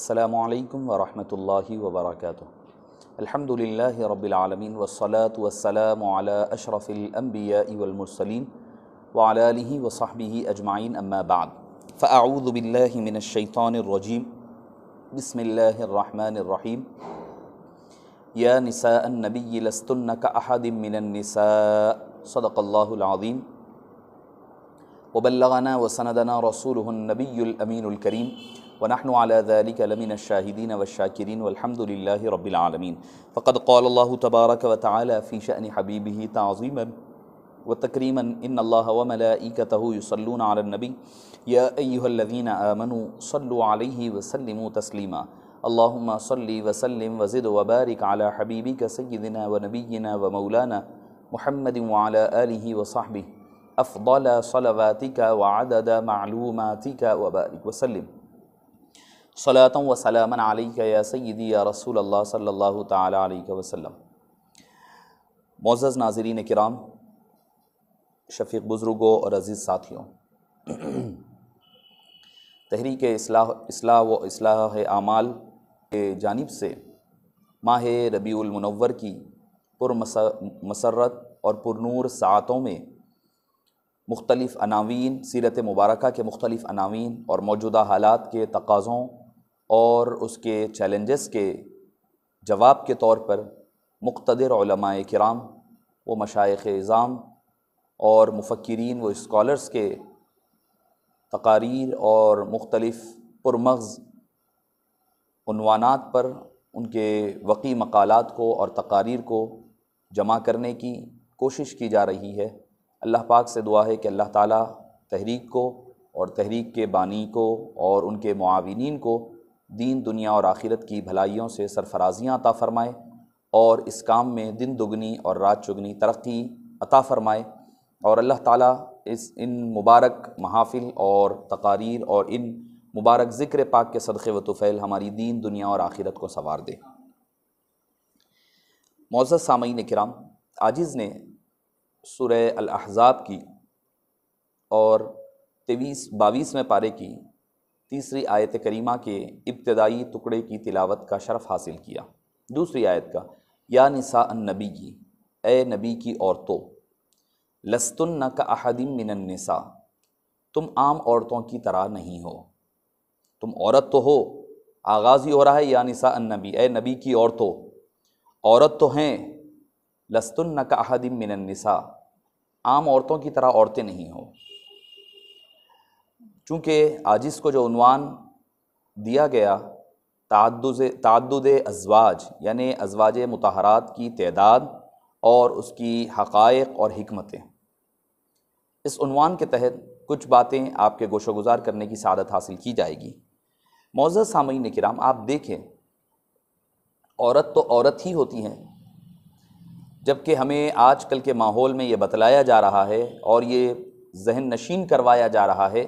السلام عليكم ورحمة الله وبركاته الحمد لله رب العالمين والصلاة والسلام على أشرف الأنبياء والمرسلين وعلى آله وصحبه أجمعين أما بعد فأعوذ بالله من الشيطان الرجيم بسم الله الرحمن الرحيم يا نساء النبي لستن كأحد من النساء صدق الله العظيم وبلغنا وسندنا رسوله النبي الأمين الكريم ونحن على ذلك لمن الشاهدين والشاكرين والحمد لله رب العالمين فقد قال الله تبارك وتعالى في شأن حبيبه تعظيما وتكريما إن الله وملائكته يصلون على النبي يا أيها الذين آمنوا صلوا عليه وسلموا تسليما اللهم صل وسلم وزد وبارك على حبيبك سيدنا ونبينا ومولانا محمد وعلى آله وصحبه अफ़ल सलवातिक वदद मालूमतिक वबारक वसलम सलात वसलम या सैदी या रसूल अल्लाह सल्ला तक वसलम मोज़ नाजरीन कराम शफीक बुज़ुर्गों और अज़ीज़ साथियों तहरीक इसलाह इसलाह व इसलाह आमाल के जानिब से माह रबीमनवर की पुरमसरत और पुरनूर सातों में मुख्तलिफ़ अनावीन सीरत मुबारक के मुख्तलिफ़ अनावीन और मौजूदा हालात के तकाज़ों और उसके चैलेंजेस के जवाब के तौर पर मुख्तर कराम व मशाइ इज़ाम और मुफक्रीन व इस्कॉलर्स के तकारीर और मुख्तलफ़ पुरमगज़वानात पर उनके वकी मकालत को और तकारीर को जमा करने की कोशिश की जा रही है अल्लाह पाक से दुआ है कि अल्लाह ताला तहरीक को और तहरीक के बानी को और उनके माविन को दीन दुनिया और आखिरत की भलाइयों से सरफराजियाँ अता फ़रमाए और इस काम में दिन दुगनी और रात चुगनी तरक्की अता फ़रमाए और अल्लाह ताला इस इन मुबारक महाफिल और तकारीर और इन मुबारक ज़िक्र पाक के सदक़े व तुफ़ैल हमारी दीन दुनिया और आखिरत को संवार दे मोज़ सामीन कराम आजिज़ ने सुर अलहज़ाब की और तेवीस बाईसवें पारे की तीसरी आयत करीमा के इब्तदाई टुकड़े की तिलावत का शरफ़ हासिल किया दूसरी आयत का या निसा नबी की ए नबी की औरतों लस्तुन न का अहदिम मिनन्सा तुम आम औरतों की तरह नहीं हो तुम औरत तो हो आगाज़ ही हो रहा है या निसा नबी ए नबी की औरतों औरत तो हैं लस्तुन न अहदिम मिनन्निसा आम औरतों की तरह औरतें नहीं हों चूँकि आजिज़ को जो उनवान दिया गया तद अजवाज यानि अजवाज मतहरात की तदाद और उसकी हक़ाइक और हमतें इस उनवान के तहत कुछ बातें आपके गोशोगुजार करने की सदत हासिल की जाएगी मोज़ सामीन कराम आप देखें औरत तो औरत ही होती हैं जबकि हमें आजकल के माहौल में ये बतलाया जा रहा है और ये जहन नशीन करवाया जा रहा है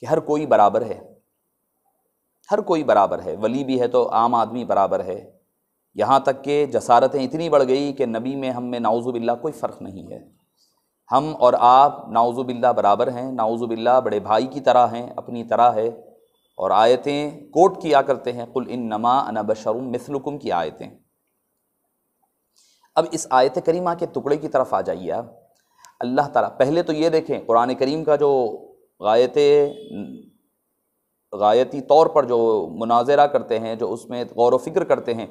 कि हर कोई बराबर है हर कोई बराबर है वली भी है तो आम आदमी बराबर है यहाँ तक कि जसारतें इतनी बढ़ गई कि नबी में हम में नाउजुबिल्ला कोई फ़र्क नहीं है हम और आप नाउजुबिल्ला बराबर हैं नाउजुबिल्ला बड़े भाई की तरह हैं अपनी तरह है और आयतें कोट किया करते हैं कुल इन नमा अना बशरुम मिसलुकुम की आयतें अब इस आयत करीमा के टुकड़े की तरफ आ जाइए अल्लाह ताला पहले तो ये देखें कुरान करीम का जो गायत गायती तौर पर जो मुनाजरा करते हैं जो उसमें गौर व फिक्र करते हैं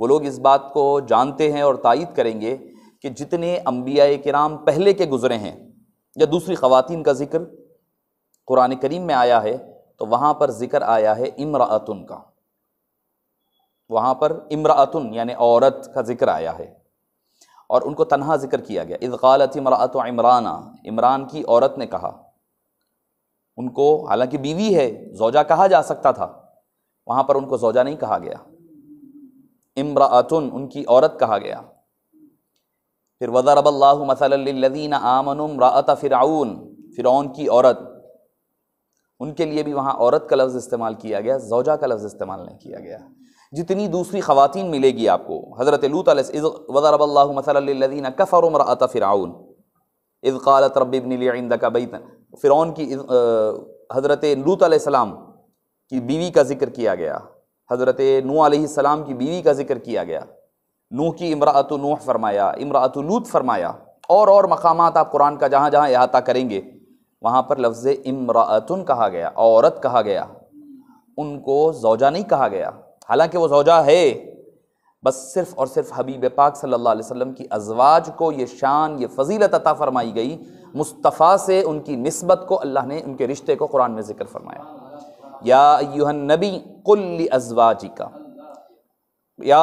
वो लोग इस बात को जानते हैं और तायद करेंगे कि जितने अम्बिया कराम पहले के गुज़रे हैं या दूसरी ख़वान का ज़िक्र कुरान करीम में आया है तो वहाँ पर ज़िक्र आया है इमरातन का वहाँ पर इमरातन यानि औरत का ज़िक्र आया है और उनको तनहा ज़िक्र किया गया इज़ालत मरात इमराना इमरान की औरत ने कहा उनको हालांकि बीवी है जोजा कहा जा सकता था वहाँ पर उनको जोजा नहीं कहा गया इमरातन उनकी औरत कहा गया फिर वज़रबल्ला मसलदीन आमन रात फ़िराउन फ़िरौन की औरत उनके लिए भी वहाँ औरत का लफ्ज़ इस्तेमाल किया गया जोजा का लफ्ज़ इस्तेमाल नहीं किया गया जितनी दूसरी खवतिन मिलेगी आपको हज़रत लूत वज़रबल्लादीन कफ़रमरत फ़िरउन इज़ालत रबिबन का बैतन फ़िरौन की हज़रत लूत सलाम की बीवी का ज़िक्र किया गया हज़रत नू सलाम की बीवी का ज़िक्र किया गया नूह की इमरात नूह फरमाया इमरात लूत फरमाया और और मकाम आप कुरान का जहाँ जहाँ अहाता करेंगे वहाँ पर लफ्ज़ इमरातन कहा गया औरत कहा गया उनको जौजा नहीं कहा गया हालांकि वो जोजा है बस सिर्फ और सिर्फ हबीब पाक सल्लल्लाहु अलैहि वसल्लम की अजवाज को ये शान ये फजीलत अता फरमाई गई मुस्तफ़ा से उनकी नस्बत को अल्लाह ने उनके रिश्ते को कुरान में ज़िक्र फरमाया या नबी कुल्ली अजवाजी का या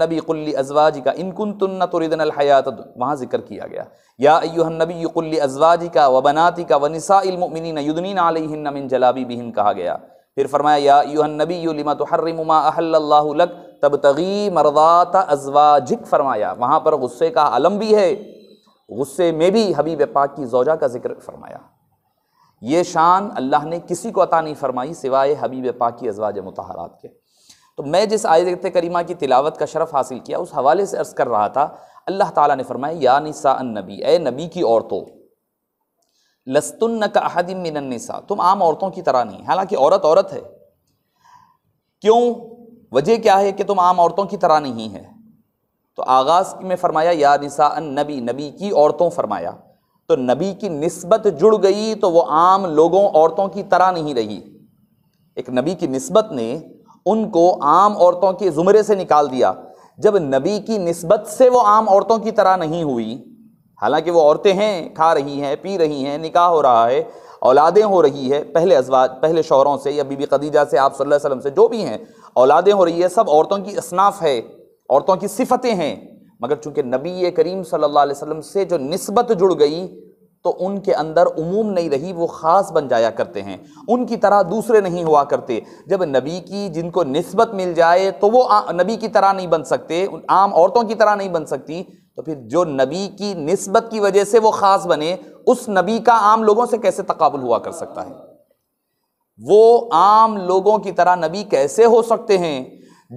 नबी कुल्ली अजवाजी का इनकुन तुन्ना तुरदन हयात वहाँ जिक्र किया गया या नबी कुल्ली अजवाजी का व बनाती का वनिसा इलमिन युदनिन आलिन जलाबी बिहिन कहा गया फिर फरमाया या यूहन नबी तो हर्रमा अहल्लाक तब तगी मरदात जिक फरमाया वहाँ पर गुस्से का आलम भी है गुस्से में भी हबीब पाक की जोजा का जिक्र फरमाया ये शान अल्लाह ने किसी को अता नहीं फरमाई सिवाय हबीब पाक की अजवाज मतहरात के तो मैं जिस आयत करीमा की तिलावत का शरफ़ हासिल किया उस हवाले से अर्ज़ कर रहा था अल्लाह ताला ने फरमाया या निसा नबी ए नबी की औरतों लस्तुन्न का अहदिम मिनन्निसा तुम आम औरतों की तरह नहीं हालांकि औरत औरत है क्यों वजह क्या है कि तुम आम औरतों की तरह नहीं है तो आगाज़ में फरमाया या निसा अन नबी नबी की औरतों फरमाया तो नबी की नस्बत जुड़ गई तो वो आम लोगों औरतों की तरह नहीं रही एक नबी की नस्बत ने उनको आम औरतों के ज़ुमरे से निकाल दिया जब नबी की नस्बत से वो आम औरतों की तरह नहीं हुई हालांकि वो औरतें हैं खा रही हैं पी रही हैं निकाह हो रहा है औलादें हो रही है पहले अजवा पहले शौहरों से या बीबी खदीजा से आप सल्लल्लाहु अलैहि वसल्लम से जो भी हैं औलादें हो रही है सब औरतों की असनाफ है औरतों की सिफतें हैं मगर चूँकि नबी करीम सल्ला वसम से जो नस्बत जुड़ गई तो उनके अंदर उमूम नहीं रही वो ख़ास बन जाया करते हैं उनकी तरह दूसरे नहीं हुआ करते जब नबी की जिनको नस्बत मिल जाए तो वो नबी की तरह नहीं बन सकते आम औरतों की तरह नहीं बन सकती तो फिर जो नबी की नस्बत की वजह से वो ख़ास बने उस नबी का आम लोगों से कैसे तकबुल हुआ कर सकता है वो आम लोगों की तरह नबी कैसे हो सकते हैं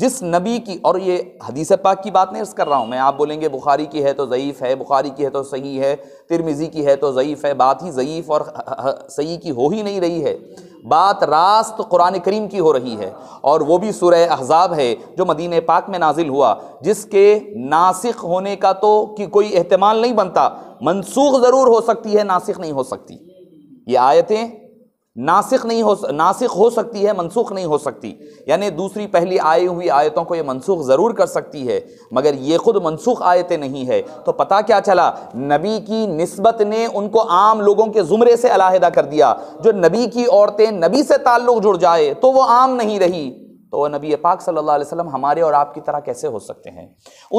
जिस नबी की और ये हदीस पाक की बात नहीं अर्ज़ कर रहा हूँ मैं आप बोलेंगे बुखारी की है तो ज़यीफ़ है बुखारी की है तो सही है तिरमिज़ी की है तो ज़यीफ़ है बात ही ज़यीफ़ और सही की हो ही नहीं रही है बात रास्त कुरान करीम की हो रही है और वो भी सुरह अहजाब है जो मदीन पाक में नाजिल हुआ जिसके नासिक होने का तो कि कोई अहतमाल नहीं बनता मनसूख ज़रूर हो सकती है नासिक नहीं हो सकती ये आयतें नासिक नहीं हो नासिक हो सकती है मनसूख नहीं हो सकती यानी दूसरी पहली आई हुई आयतों को ये मनसूख ज़रूर कर सकती है मगर ये ख़ुद मनसूख आयतें नहीं है तो पता क्या चला नबी की नस्बत ने उनको आम लोगों के ज़ुमरे से अलाहदा कर दिया जो नबी की औरतें नबी से ताल्लुक़ जुड़ जाए तो वो आम नहीं रही तो वह नबी पाक सल्ला वसम हमारे और आपकी तरह कैसे हो सकते हैं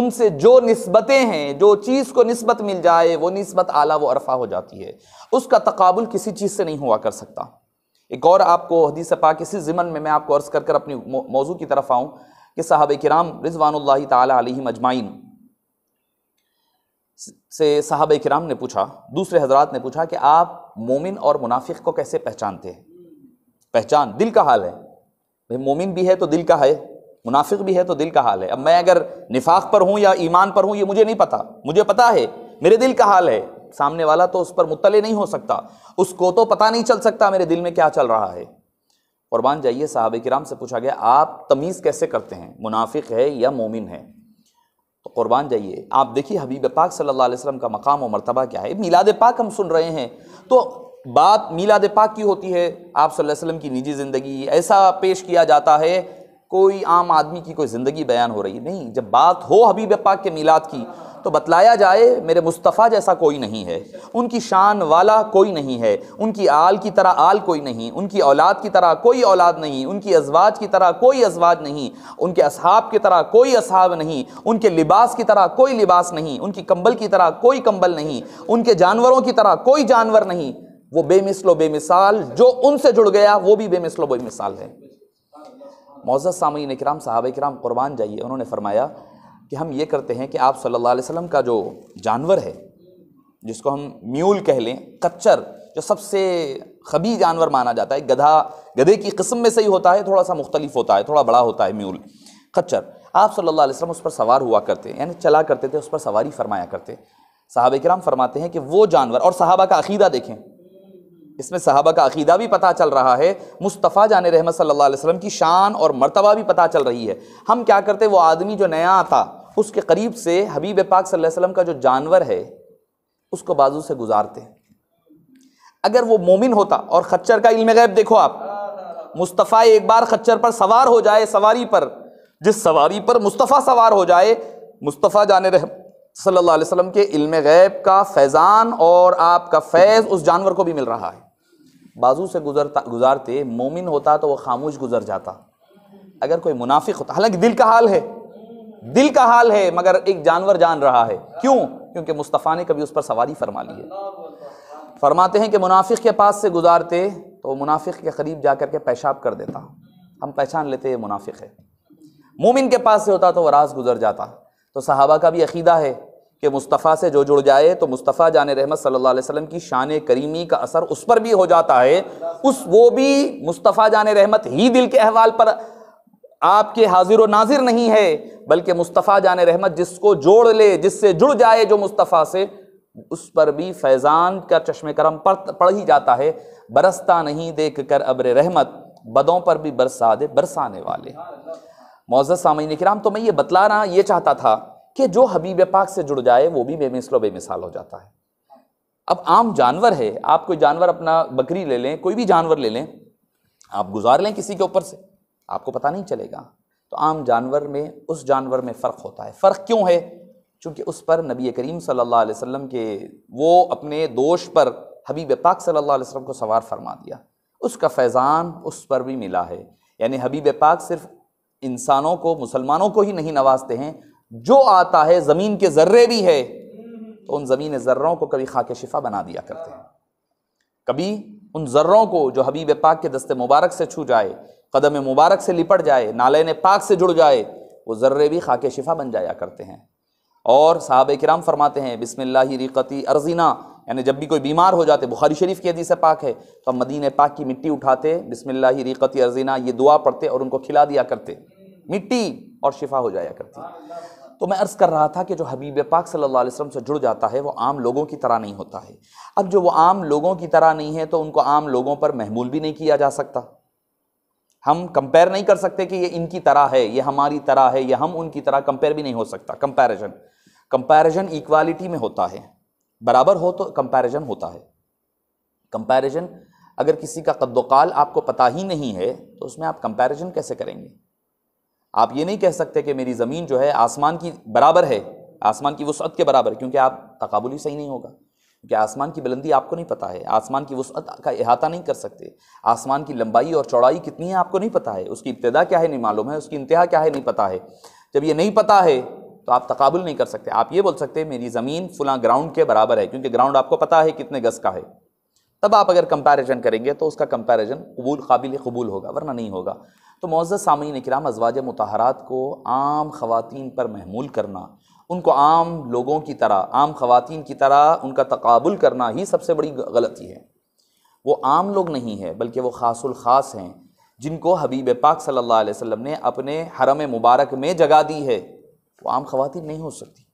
उनसे जो नस्बतें हैं जो चीज़ को नस्बत मिल जाए वो नस्बत आला व अरफा हो जाती है उसका तकबुल किसी चीज़ से नहीं हुआ कर सकता एक और आपको हदीस पाक इसी ज़िमन में मैं आपको अर्ज़ कर कर अपनी मौजू की तरफ आऊँ कि साहब कराम रिजवान तली मजमाइन से साहब कराम ने पूछा दूसरे हजरात ने पूछा कि आप मोमिन और मुनाफिक को कैसे पहचानते हैं पहचान दिल का हाल है भाई मोमिन भी है तो दिल का है मुनाफिक भी है तो दिल का हाल है अब मैं अगर निफाक पर हूँ या ईमान पर हूँ ये मुझे नहीं पता मुझे पता है मेरे दिल का हाल है सामने वाला तो उस पर मुतले नहीं हो सकता उसको तो पता नहीं चल सकता मेरे दिल में क्या चल रहा है कुरबान जाइए साहब कराम से पूछा गया आप तमीज़ कैसे करते हैं मुनाफिक है या मोमिन है तो कुरबान जाइए आप देखिए हबीब पाक सल्ला अलैहि का मकाम और मरतबा क्या है मिलाद पाक हम सुन रहे हैं तो बात मिलाद पाक की होती है आप सल्लल्लाहु की निजी ज़िंदगी ऐसा पेश किया जाता है कोई आम आदमी की कोई ज़िंदगी बयान हो रही नहीं जब बात हो हबीब पाक के मिलाद की तो बतलाया जाए मेरे मुस्तफ़ा जैसा कोई नहीं है उनकी शान वाला कोई नहीं है उनकी आल की तरह आल कोई नहीं उनकी औलाद की तरह कोई औलाद नहीं उनकी अजवाज की तरह कोई अजवाज नहीं उनके असहाब की तरह कोई असहाब नहीं उनके लिबास की तरह कोई लिबास नहीं उनकी कंबल की तरह कोई कंबल नहीं उनके जानवरों की तरह कोई जानवर नहीं वो बेमिसलो बेमिसाल जो उनसे जुड़ गया वो भी बेमिसलो बेमिसाल है मोज़ सामीन कराम साहब कराम कुर्बान जाइए उन्होंने फरमाया कि हम ये करते हैं कि आप सल्लल्लाहु अलैहि वसल्लम का जो जानवर है जिसको हम म्यूल कह लें कच्चर जो सबसे खबी जानवर माना जाता है गधा गधे की किस्म में से ही होता है थोड़ा सा मुख्तलिफ होता है थोड़ा बड़ा होता है म्यूल खच्चर आप सल्लल्लाहु अलैहि वसल्लम उस पर सवार हुआ करते यानी चला करते थे उस पर सवारी फरमाया करते साहब कराम फरमाते हैं कि वो जानवर और साहबा का अकीदा देखें इसमें साहबा का अकीदा भी पता चल रहा है मुस्तफ़ा जान रहमत सल्लल्लाहु अलैहि वसल्लम की शान और मर्तबा भी पता चल रही है हम क्या करते वो आदमी जो नया आता उसके करीब से हबीब पाक सल्लल्लाहु अलैहि वसल्लम का जो जानवर है उसको बाजू से गुजारते अगर वो मोमिन होता और खच्चर का इल्म गैब देखो आप मुस्तफ़ा एक बार खच्चर पर सवार हो जाए सवारी पर जिस सवारी पर मुस्तफ़ा सवार हो जाए मुस्तफ़ा जाने रह सल्लल्लाहु अलैहि वसल्लम के इल्म गैब का फैज़ान और आपका फैज़ उस जानवर को भी मिल रहा है बाजू से गुजरता गुजारते मोमिन होता तो वह खामोश गुजर जाता अगर कोई मुनाफिक होता हालांकि दिल का हाल है दिल का हाल है मगर एक जानवर जान रहा है क्यों क्योंकि मुस्तफ़ा ने कभी उस पर सवारी फरमा ली है फरमाते हैं कि मुनाफिक के पास से गुजारते तो मुनाफिक के करीब जा कर के पेशाब कर देता हम पहचान लेते ये मुनाफिक है मोमिन के पास से होता तो वह रास गुजर जाता तो सहाबा का भी अकीदा है कि मुस्तफ़ा से जो जुड़ जाए तो मुस्तफ़ा जान रहमत अलैहि वसम की शान करीमी का असर उस पर भी हो जाता है उस वो भी मुस्तफ़ा जान रहमत ही दिल के अहवाल पर आपके हाजिर व नाजिर नहीं है बल्कि मुस्तफ़ा जान रहमत जिसको जोड़ ले जिससे जुड़ जाए जो मुस्तफ़ा से उस पर भी फैज़ान का चश्म करम पड़ पढ़ ही जाता है बरसता नहीं देख कर अब्र रहमत बदों पर भी बरसा दे बरसाने वाले मोज़ सामीन कराम तो मैं ये बतला रहा ये चाहता था कि जो हबीब पाक से जुड़ जाए वो भी बेमिसल बेमिसाल हो जाता है अब आम जानवर है आप कोई जानवर अपना बकरी ले लें कोई भी जानवर ले लें आप गुजार लें किसी के ऊपर से आपको पता नहीं चलेगा तो आम जानवर में उस जानवर में फ़र्क होता है फ़र्क क्यों है चूँकि उस पर नबी करीम सल्लल्लाहु अलैहि वसल्लम के वो अपने दोष पर हबीब पाक सल्लल्लाहु अलैहि वसल्लम को सवार फरमा दिया उसका फैज़ान उस पर भी मिला है यानी हबीब पाक सिर्फ इंसानों को मुसलमानों को ही नहीं नवाजते हैं जो आता है ज़मीन के ज़र्रे भी है तो उन ज़मीन ज़र्रों को कभी खाके शिफा बना दिया करते हैं कभी उन ज़र्रों को जो हबीब पाक के दस्ते मुबारक से छू जाए कदम मुबारक से लिपट जाए नाले पाक से जुड़ जाए वो ज़र्रे भी खाके शिफा बन जाया करते हैं और साहब कराम फरमाते हैं बिसमिल्लि रिकती अर्जीना यानी जब भी कोई बीमार हो जाते बुखारी शरीफ की से पाक है तो हम मदीन पाक की मिट्टी उठाते बिसमिल्लि रिकती अर्जीना ये दुआ पढ़ते और उनको खिला दिया करते मिट्टी और शिफा हो जाया करती तो मैं अर्ज़ कर रहा था कि जो हबीब पाक सल्लल्लाहु अलैहि वसल्लम से जुड़ जाता है वो आम लोगों की तरह नहीं होता है अब जो वो आम लोगों की तरह नहीं है तो उनको आम लोगों पर महमूल भी नहीं किया जा सकता हम कंपेयर नहीं कर सकते कि ये इनकी तरह है ये हमारी तरह है या हम उनकी तरह कंपेयर भी नहीं हो सकता कंपैरिजन कंपैरिजन इक्वालिटी में होता है बराबर हो तो कंपैरिजन होता है कंपैरिजन अगर किसी का कद्दोकाल आपको पता ही नहीं है तो उसमें आप कंपैरिजन कैसे करेंगे आप ये नहीं कह सकते कि मेरी ज़मीन जो है आसमान की बराबर है आसमान की वसअत के बराबर क्योंकि आप तकबुल ही सही नहीं होगा क्योंकि आसमान की बुलंदी आपको नहीं पता है आसमान की वसअत का अहाता नहीं कर सकते आसमान की लंबाई और चौड़ाई कितनी है आपको नहीं पता है उसकी इब्तदा क्या है नहीं मालूम है उसकी इंतहा क्या है नहीं पता है जब ये नहीं पता है तो आप तकबुल नहीं कर सकते आप ये बोल सकते मेरी ज़मीन फ़लाँ ग्राउंड के बराबर है क्योंकि ग्राउंड आपको पता है कितने गज़ का है तब आप अगर कंपैरिजन करेंगे तो उसका कंपैरिजन कबूल काबिल कबूल होगा वरना नहीं होगा तो मोज़ सामीन कराम अजवाज मतहरात को आम खवतिन पर महमूल करना उनको आम लोगों की तरह आम खवातीन की तरह उनका तकबुल करना ही सबसे बड़ी गलती है वो आम लोग नहीं है बल्कि वो खासुल ख़ास हैं जिनको हबीब पाक सल्लल्लाहु अलैहि वसल्लम ने अपने हरम मुबारक में जगह दी है वो आम खवातीन नहीं हो सकती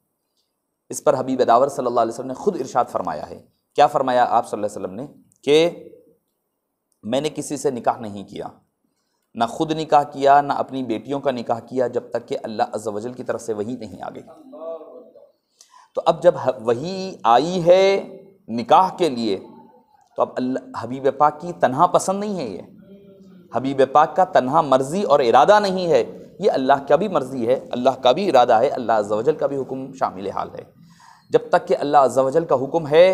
इस पर हबीब दावर सल्लल्लाहु अलैहि वसल्लम ने ख़ुद इरशाद फरमाया है क्या फरमाया आप सल्लल्लाहु अलैहि वसल्लम ने कि मैंने किसी से निकाह नहीं किया ना ख़ुद निकाह किया ना अपनी बेटियों का निकाह किया जब तक कि अल्लाह अज्जल की तरफ से वही नहीं आ गई तो अब जब वही आई है निकाह के लिए तो अब हबीब पाक की तनहा पसंद नहीं है ये हबीब पाक का तनहा मर्ज़ी और इरादा नहीं है ये अल्लाह का भी मर्ज़ी है अल्लाह का भी इरादा है अल्लाह अज्जल का भी हुक्म शामिल हाल है जब तक कि अल्लाह अज्जल का हुक्म है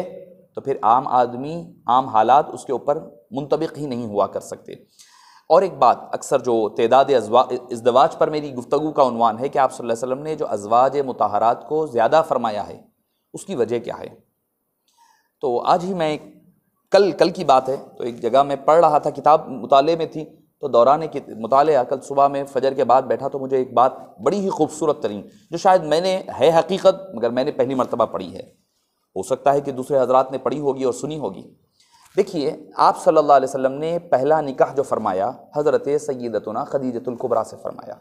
तो फिर आम आदमी आम हालात उसके ऊपर मुंतबिक ही नहीं हुआ कर सकते और एक बात अक्सर जो तदाद अजवाज पर मेरी गुफ्तु का उनवान है कि आप वसम ने जो अजवाज मतहरात को ज़्यादा फरमाया है उसकी वजह क्या है तो आज ही मैं कल कल की बात है तो एक जगह मैं पढ़ रहा था किताब मुताले में थी तो दौरान मुताल कल सुबह में फ़जर के बाद बैठा तो मुझे एक बात बड़ी ही खूबसूरत तरीन जो शायद मैंने है हकीकत मगर मैंने पहली मरतबा पढ़ी है हो सकता है कि दूसरे हजरात ने पढ़ी होगी और सुनी होगी देखिए आप सल्लल्लाहु अलैहि वसल्लम ने पहला निकाह जो फरमाया हज़रत सैदतना खदीजतुल्कुबरा से फरमाया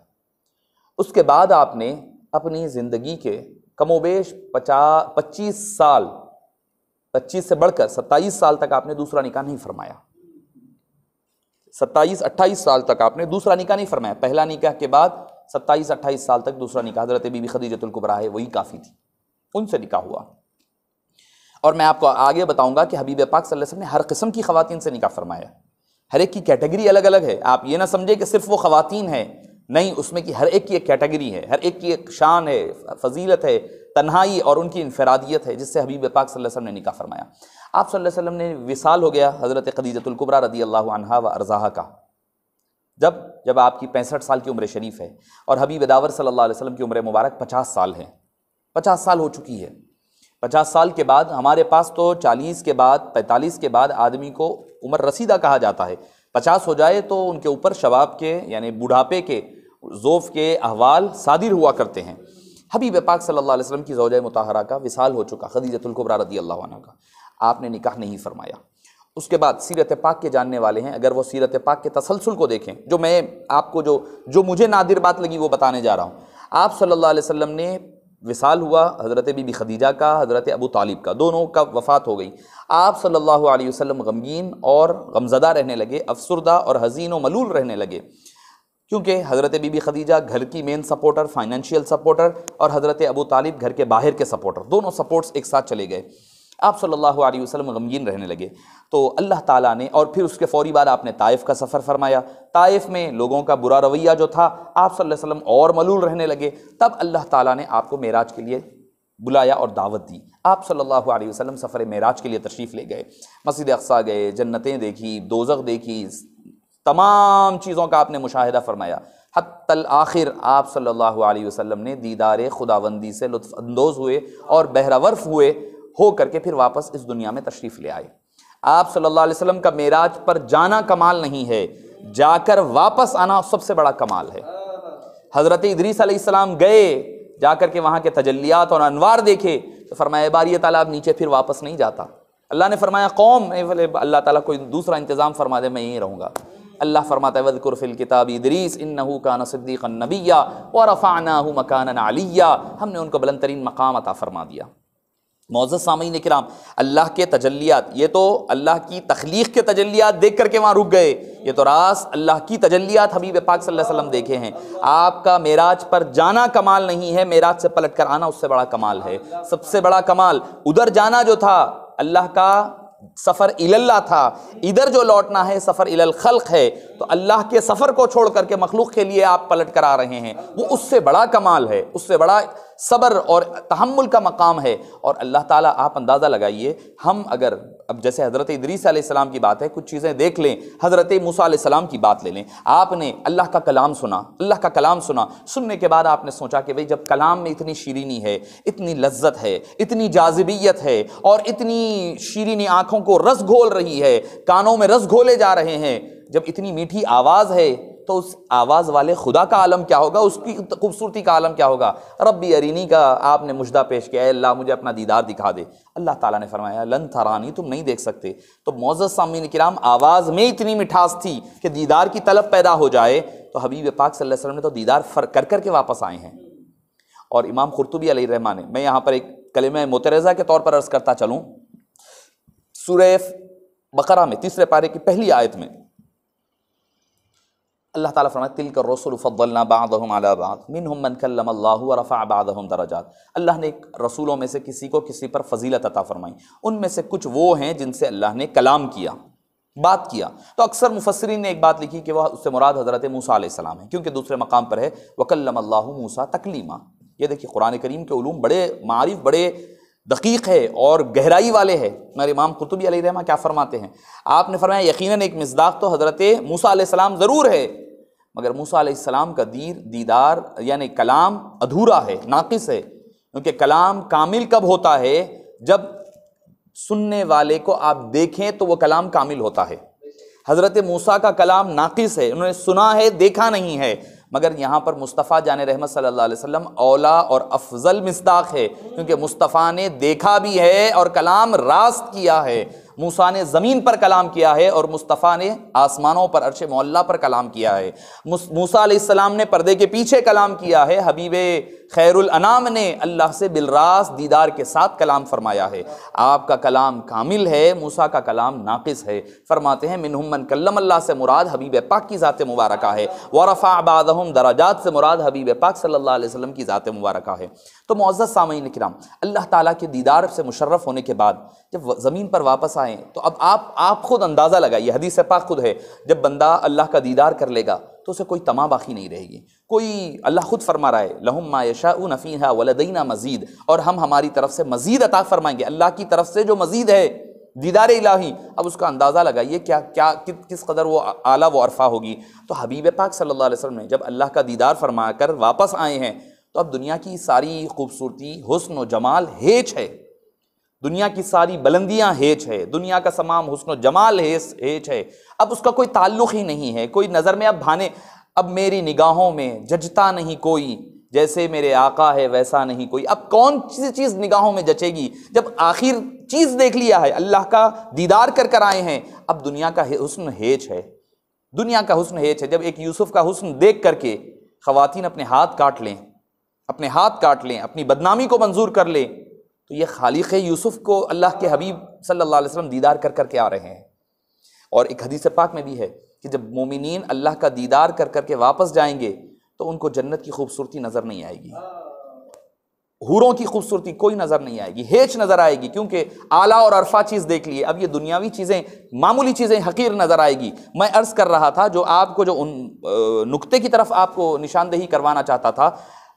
उसके बाद आपने अपनी ज़िंदगी के कमोबेश पचा पच्चीस साल पच्चीस से बढ़कर सत्ताईस साल तक आपने दूसरा निकाह नहीं फरमाया सत्ताईस अट्ठाईस साल तक आपने दूसरा निकाह नहीं फरमाया पहला निकाह के बाद सत्ताईस अट्ठाईस साल तक दूसरा निकाह हज़रत बीबी खदीजतुल्कुबरा है वही काफ़ी थी उनसे निकाह हुआ और मैं आपको आगे बताऊंगा कि हबीब पाक सल्लल्लाहु अलैहि वसल्लम ने हर किस्म की खवतिन से निकाह फरमाया हर एक की कैटेगरी अलग अलग है आप ये ना समझे कि सिर्फ वो खवतिन है नहीं उसमें कि हर एक की एक कैटेगरी है हर एक की एक शान है फजीलत है तन्हाई और उनकी इनफरादियत है जिससे हबीब पाक सल्लल्लाहु अलैहि वसल्लम ने निकाह फरमाया आप सल्लल्लाहु अलैहि वसल्लम ने विसाल हो गया हज़रत खदीजतुल्कुबरा रदी अल्लाह व अरजाहा का जब जब आपकी पैंसठ साल की उम्र शरीफ है और हबीब दावर सल्लल्लाहु अलैहि वसल्लम की उम्र मुबारक पचास साल है पचास साल हो चुकी है पचास साल के बाद हमारे पास तो चालीस के बाद पैंतालीस के बाद आदमी को उम्र रसीदा कहा जाता है पचास हो जाए तो उनके ऊपर शबाब के यानी बुढ़ापे के जोफ़ के अहवाल सादिर हुआ करते हैं हबीब पाक सल्लल्लाहु अलैहि वसल्लम की जोज़ मतहरा का विसाल हो चुका खदीजतुल्कुबरा रदी अल्लाह का आपने निकाह नहीं फरमाया उसके बाद सीरत पाक के जानने वाले हैं अगर वो सीरत पाक के तसलसल को देखें जो मैं आपको जो जो मुझे नादिर बात लगी वो बताने जा रहा हूँ आप सल्ला वसम ने विसाल हुआ हज़रत बीबी खदीजा का हज़रत अबू तालिब का दोनों का वफ़ात हो गई आप सल्लल्लाहु अलैहि वसल्लम गमगीन और गमजदा रहने लगे अफसरदा और हजीन व मलूल रहने लगे क्योंकि हज़रत बीबी खदीजा घर की मेन सपोर्टर फाइनेंशियल सपोर्टर और हज़रत अबू तालिब घर के बाहर के सपोर्टर दोनों सपोर्ट्स एक साथ चले गए आप सल्लल्लाहु अलैहि वसल्लम गमगीन रहने लगे तो अल्लाह ताला ने और फिर उसके फ़ौरी बाद आपने ताइफ़ का सफ़र फरमाया ताइफ़ में लोगों का बुरा रवैया जो था आप सल्लल्लाहु अलैहि वसल्लम और मलूल रहने लगे तब अल्लाह ताला ने आपको मेराज के लिए बुलाया और दावत दी आप सल्लल्लाहु अलैहि वसल्लम सफ़र मेराज के लिए तशरीफ़ ले गए मस्जिद अक्सा गए जन्नतें देखी दोजक देखी तमाम चीज़ों का आपने मुशाहिदा फरमाया हत्तल आखिर आप सल्लल्लाहु अलैहि वसल्लम ने दीदार खुदाबंदी से लुफानंदोज़ हुए और बहरावर्फ हुए हो करके फिर वापस इस दुनिया में तशरीफ़ ले आए आप सल्लल्लाहु अलैहि वसल्लम का मेराज पर जाना कमाल नहीं है जाकर वापस आना सबसे बड़ा कमाल है हज़रत इदरीस अलैहिस्सलाम गए जाकर के वहाँ के तजलियात और अनवार देखे तो फरमाया बार ये नीचे फिर वापस नहीं जाता अल्लाह ने फरमाया कौम अल्लाह ताला कोई दूसरा इंतज़ाम फरमा दे मैं यहीं रहूँगा अल्लाह फरमाता है वदकुरफिल किताब इदरीस इन्नहू कान सिद्दीक़ नबिया और रफ़ाना मकान अलिया हमने उनको बुलंद तरीन मकाम अता फरमा दिया मौजद सामीन कराम अल्लाह के तजलियात ये तो अल्लाह की तख्लीक के तजलियात देख करके वहाँ रुक गए ये तो रास अल्लाह की तजलियात हबीब पाक सल्लल्लाहु अलैहि वसल्लम देखे हैं आपका मेराज पर जाना कमाल नहीं है मेराज से पलट कर आना उससे बड़ा कमाल है सबसे बड़ा कमाल उधर जाना जो था अल्लाह का सफ़र इल्ला था इधर जो लौटना है सफ़र इलल खल्क है तो अल्लाह के सफ़र को छोड़ करके मखलूक के लिए आप पलट कर आ रहे हैं वो उससे बड़ा कमाल है उससे बड़ा सब्र और तहमुल का मकाम है और अल्लाह ताला आप अंदाज़ा लगाइए हम अगर अब जैसे हज़रत इदरीस आसमाम की बात है कुछ चीज़ें देख लें हज़रत मूसम की बात ले लें आपने अल्लाह का कलाम सुना अल्लाह का कलाम सुना सुनने के बाद आपने सोचा कि भाई जब कलाम में इतनी शीरीनी है इतनी लज्जत है इतनी जाजबियत है और इतनी शीरीनी आँखों को रस घोल रही है कानों में रस घोले जा रहे हैं जब इतनी मीठी आवाज़ है तो उस आवाज़ वाले खुदा का आलम क्या होगा उसकी खूबसूरती का आलम क्या होगा रबी अरिनी का आपने मुजदा पेश किया अल्लाह मुझे अपना दीदार दिखा दे अल्लाह ताला ने फरमाया लन थरानी तुम नहीं देख सकते तो मोज़ सामीन कराम आवाज़ में इतनी मिठास थी कि दीदार की तलब पैदा हो जाए तो हबीब पाक सल्लल्लाहु ने तो दीदार फर कर करके वापस आए हैं और इमाम खुरतुबी अली रहमान ने मैं यहाँ पर एक कलम मुतरज़ा के तौर पर अर्ज़ करता चलूँ सूर्य बकरा में तीसरे पारे की पहली आयत में अल्लाह ताला फरमाया तिल कर रसुल फ़द्दलना बादहम आलाबाद मिन हम मन कल्लम रफ़ा दराजात अल्लाह ने रसूलों में से किसी को किसी पर फजीलत अता फरमाई उनमें से कुछ वो हैं जिनसे अल्लाह ने कलाम किया बात किया तो अक्सर मुफसरीन ने एक बात लिखी कि वह उससे मुराद हज़रत मूसा है क्योंकि दूसरे मकाम पर है वकल्लम अल्लाह मूसा तकलीमा ये देखिए कुरान करीम के ूम बड़े मारिफ बड़े दकीक है और गहराई वाले है मेरे इमाम कुतुबी रहमा क्या फरमाते हैं आपने फरमाया यकीनन एक मजदाक तो हज़रत मूसा सलाम ज़रूर है मगर मूसा सलाम का दीर दीदार यानी कलाम अधूरा है नाकिस है क्योंकि कलाम कामिल कब होता है जब सुनने वाले को आप देखें तो वह कलाम कामिल होता है हज़रत मूसा का कलाम नाकिस है उन्होंने सुना है देखा नहीं है मगर यहाँ पर मुस्तफ़ा जान रहमत सल्ला वसम ओला और अफजल मिसदाक है क्योंकि मुस्तफ़ा ने देखा भी है और कलाम रास्त किया है मूसा ने ज़मीन पर कलाम किया है और मुस्तफ़ा ने आसमानों पर अरश मोल्ला पर कलाम किया है मूसा सलाम ने पर्दे के पीछे कलाम किया है हबीब खैरुलनाम ने अल्लाह से बिलरास दीदार के साथ कलाम फरमाया है आपका कलाम कामिल है मूसा का कलाम नाकिस है फरमाते हैं मिनहमन कल्लम अल्लाह से मुराद हबीब पाक की ज़ात मुबारक है वरफ़ा आबादम दराजात से मुराद हबीब पाक सल्ला वसलम की ज़ात मुबारक है तो मुआज़ सामीन कराम अल्लाह ताली के दीदार से मुशर्रफ होने के बाद जब ज़मीन पर वापस आएँ तो अब आप आप खुद अंदाज़ा लगाइए हदीस पाक खुद है जब बंदा अल्लाह का दीदार कर लेगा तो उसे कोई तमाम बाकी नहीं रहेगी कोई अल्लाह खुद फरमा रहा है लहुम मायशा नफ़ीन है वलदीना मजीद और हम हमारी तरफ से मजीद अता फरमाएंगे अल्लाह की तरफ से जो मजीद है दीदार इलाही अब उसका अंदाज़ा लगाइए क्या क्या कि, किस कदर वो आला व अरफा होगी तो हबीब पाक सल्लल्लाहु अलैहि वसल्लम ने जब अल्लाह का दीदार फरमा कर वापस आए हैं तो अब दुनिया की सारी खूबसूरती हसन व जमाल हेच है दुनिया की सारी बुलंदियाँ हेच है दुनिया का तमाम हुसन जमाल हेस हेच है अब उसका कोई ताल्लुक ही नहीं है कोई नज़र में अब भाने अब मेरी निगाहों में जजता नहीं कोई जैसे मेरे आका है वैसा नहीं कोई अब कौन सी चीज़ निगाहों में जचेगी जब आखिर चीज़ देख लिया है अल्लाह का दीदार कर कर आए हैं अब दुनिया का हुस्न हेच है दुनिया का हुस्न हेच है जब एक यूसुफ का हुस्न देख करके ख़वान अपने हाथ काट लें अपने हाथ काट लें अपनी बदनामी को मंजूर कर लें तो ये खालिक यूसुफ को अल्लाह के हबीब सल्ला वसम दीदार कर करके आ रहे हैं और एक हदीस पाक में भी है कि जब मोमिन अल्लाह का दीदार कर करके वापस जाएंगे तो उनको जन्नत की खूबसूरती नज़र नहीं आएगी हुरों की खूबसूरती कोई नज़र नहीं आएगी हेच नज़र आएगी क्योंकि आला और अरफा चीज़ देख लिए अब ये दुनियावी चीज़ें मामूली चीज़ें हकीर नज़र आएगी मैं अर्ज़ कर रहा था जो आपको जो उन नुक्ते की तरफ आपको निशानदेही करवाना चाहता था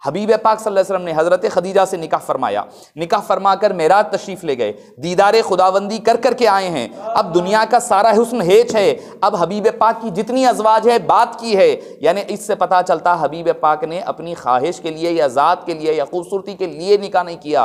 हबीब पाक वसल्लम ने हज़रत खदीजा से निकाह फरमाया निकाह फरमा कर मेरा तशरीफ़ ले गए दीदार खुदाबंदी कर करके आए हैं अब दुनिया का सारा हसन हेच है अब हबीब पाक की जितनी अजवाज है बात की है यानी इससे पता चलता हबीब पाक ने अपनी ख्वाहिश के लिए या ज़ात के लिए या खूबसूरती के लिए निकाह नहीं किया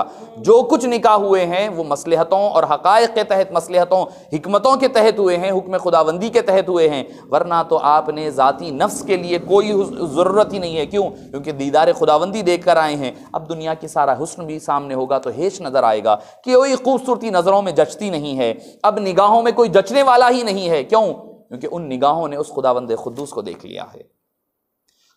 जो कुछ निकाह हुए हैं वो मसलहतों और हक़ के तहत मसलहतों हमतों के तहत हुए हैं हुक्म खुदाबंदी के तहत हुए हैं वरना तो आपने ज़ाती नफ्स के लिए कोई ज़रूरत ही नहीं है क्यों क्योंकि दीदार खुदा पाबंदी देकर आए हैं अब दुनिया की सारा हुस्न भी सामने होगा तो हेश नज़र आएगा कि कोई खूबसूरती नज़रों में जचती नहीं है अब निगाहों में कोई जचने वाला ही नहीं है क्यों क्योंकि उन निगाहों ने उस खुदावंद खुदूस को देख लिया है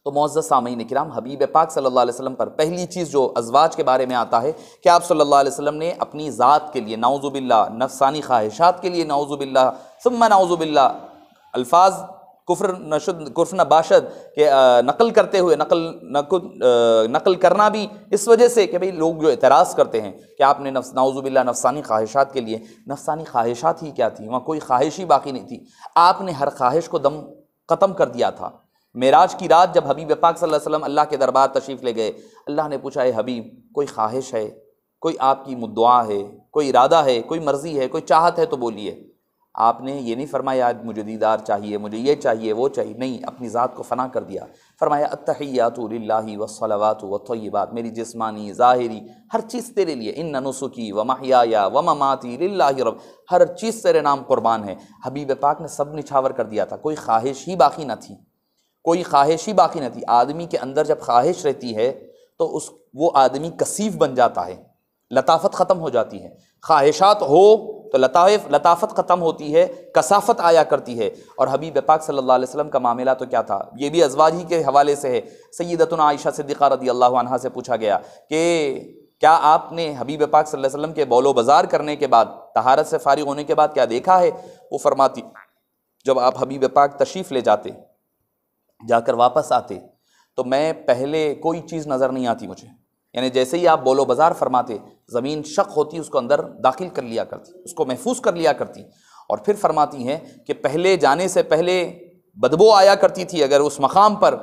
तो मोज़ सामीन कराम हबीब पाक सल्ला वसम पर पहली चीज़ जो अजवाज के बारे में आता है कि आप सल्ला वसम ने अपनी ज़ात के लिए नाउजुबिल्ला नफसानी ख्वाहिशात के लिए नाउजुबिल्ला सुम्मा नाउजुबिल्ला अल्फाज कुफर नशुद कुफ नबाशद के नकल करते हुए नकल नकु नकल करना भी इस वजह से कि भाई लोग जो एतराज़ करते हैं कि आपने नफ्स नाउजुबिल्ला नफसानी ख्वाहिशात के लिए नफसानी ख्वाहिशात ही क्या थी वहाँ कोई ख्वाहिश ही बाकी नहीं थी आपने हर ख्वाहिश को दम ख़त्म कर दिया था मेराज की रात जब हबीब पाक सल्लल्लाहु अलैहि वसल्लम अल्लाह के दरबार तशरीफ़ ले गए अल्लाह ने पूछा है हबीब कोई ख्वाहिश है कोई आपकी मुद्दा है कोई इरादा है कोई मर्ज़ी है कोई चाहत है तो बोलिए आपने ये नहीं फरमाया मुझे दीदार चाहिए मुझे ये चाहिए वो चाहिए नहीं अपनी ज़ात को फ़ना कर दिया फरमाया अतहैयातल्ला व वतयबात मेरी जिस्मानी ज़ाहरी हर चीज़ तेरे लिए इन ननुसुकी व महियाया व ममाती रब हर चीज़ तेरे नाम कुर्बान है हबीब पाक ने सब निछावर कर दिया था कोई ख्वाहिश ही बाकी न थी कोई ख्वाहिश ही बाकी न थी आदमी के अंदर जब ख्वाहिश रहती है तो उस वो आदमी कसीफ बन जाता है लताफत ख़त्म हो जाती है ख्वाहिशात हो तो लताफ लताफत ख़त्म होती है कसाफत आया करती है और हबीब पाक सल्लल्लाहु अलैहि वसल्लम का मामला तो क्या था ये भी अजवाज ही के हवाले से है सैदतन आयशा सिद्दीक़ा रदी अल्लाह से पूछा गया कि क्या आपने हबीब पाक सल्लल्लाहु अलैहि वसल्लम के बौलो बाज़ार करने के बाद तहारत से फारिग होने के बाद क्या देखा है वो फरमाती जब आप हबीब पाक तशरीफ़ ले जाते जाकर वापस आते तो मैं पहले कोई चीज़ नज़र नहीं आती मुझे यानी जैसे ही आप बोलो बाज़ार फरमाते ज़मीन शक होती उसको अंदर दाखिल कर लिया करती उसको महफूज कर लिया करती और फिर फरमाती हैं कि पहले जाने से पहले बदबू आया करती थी अगर उस मकाम पर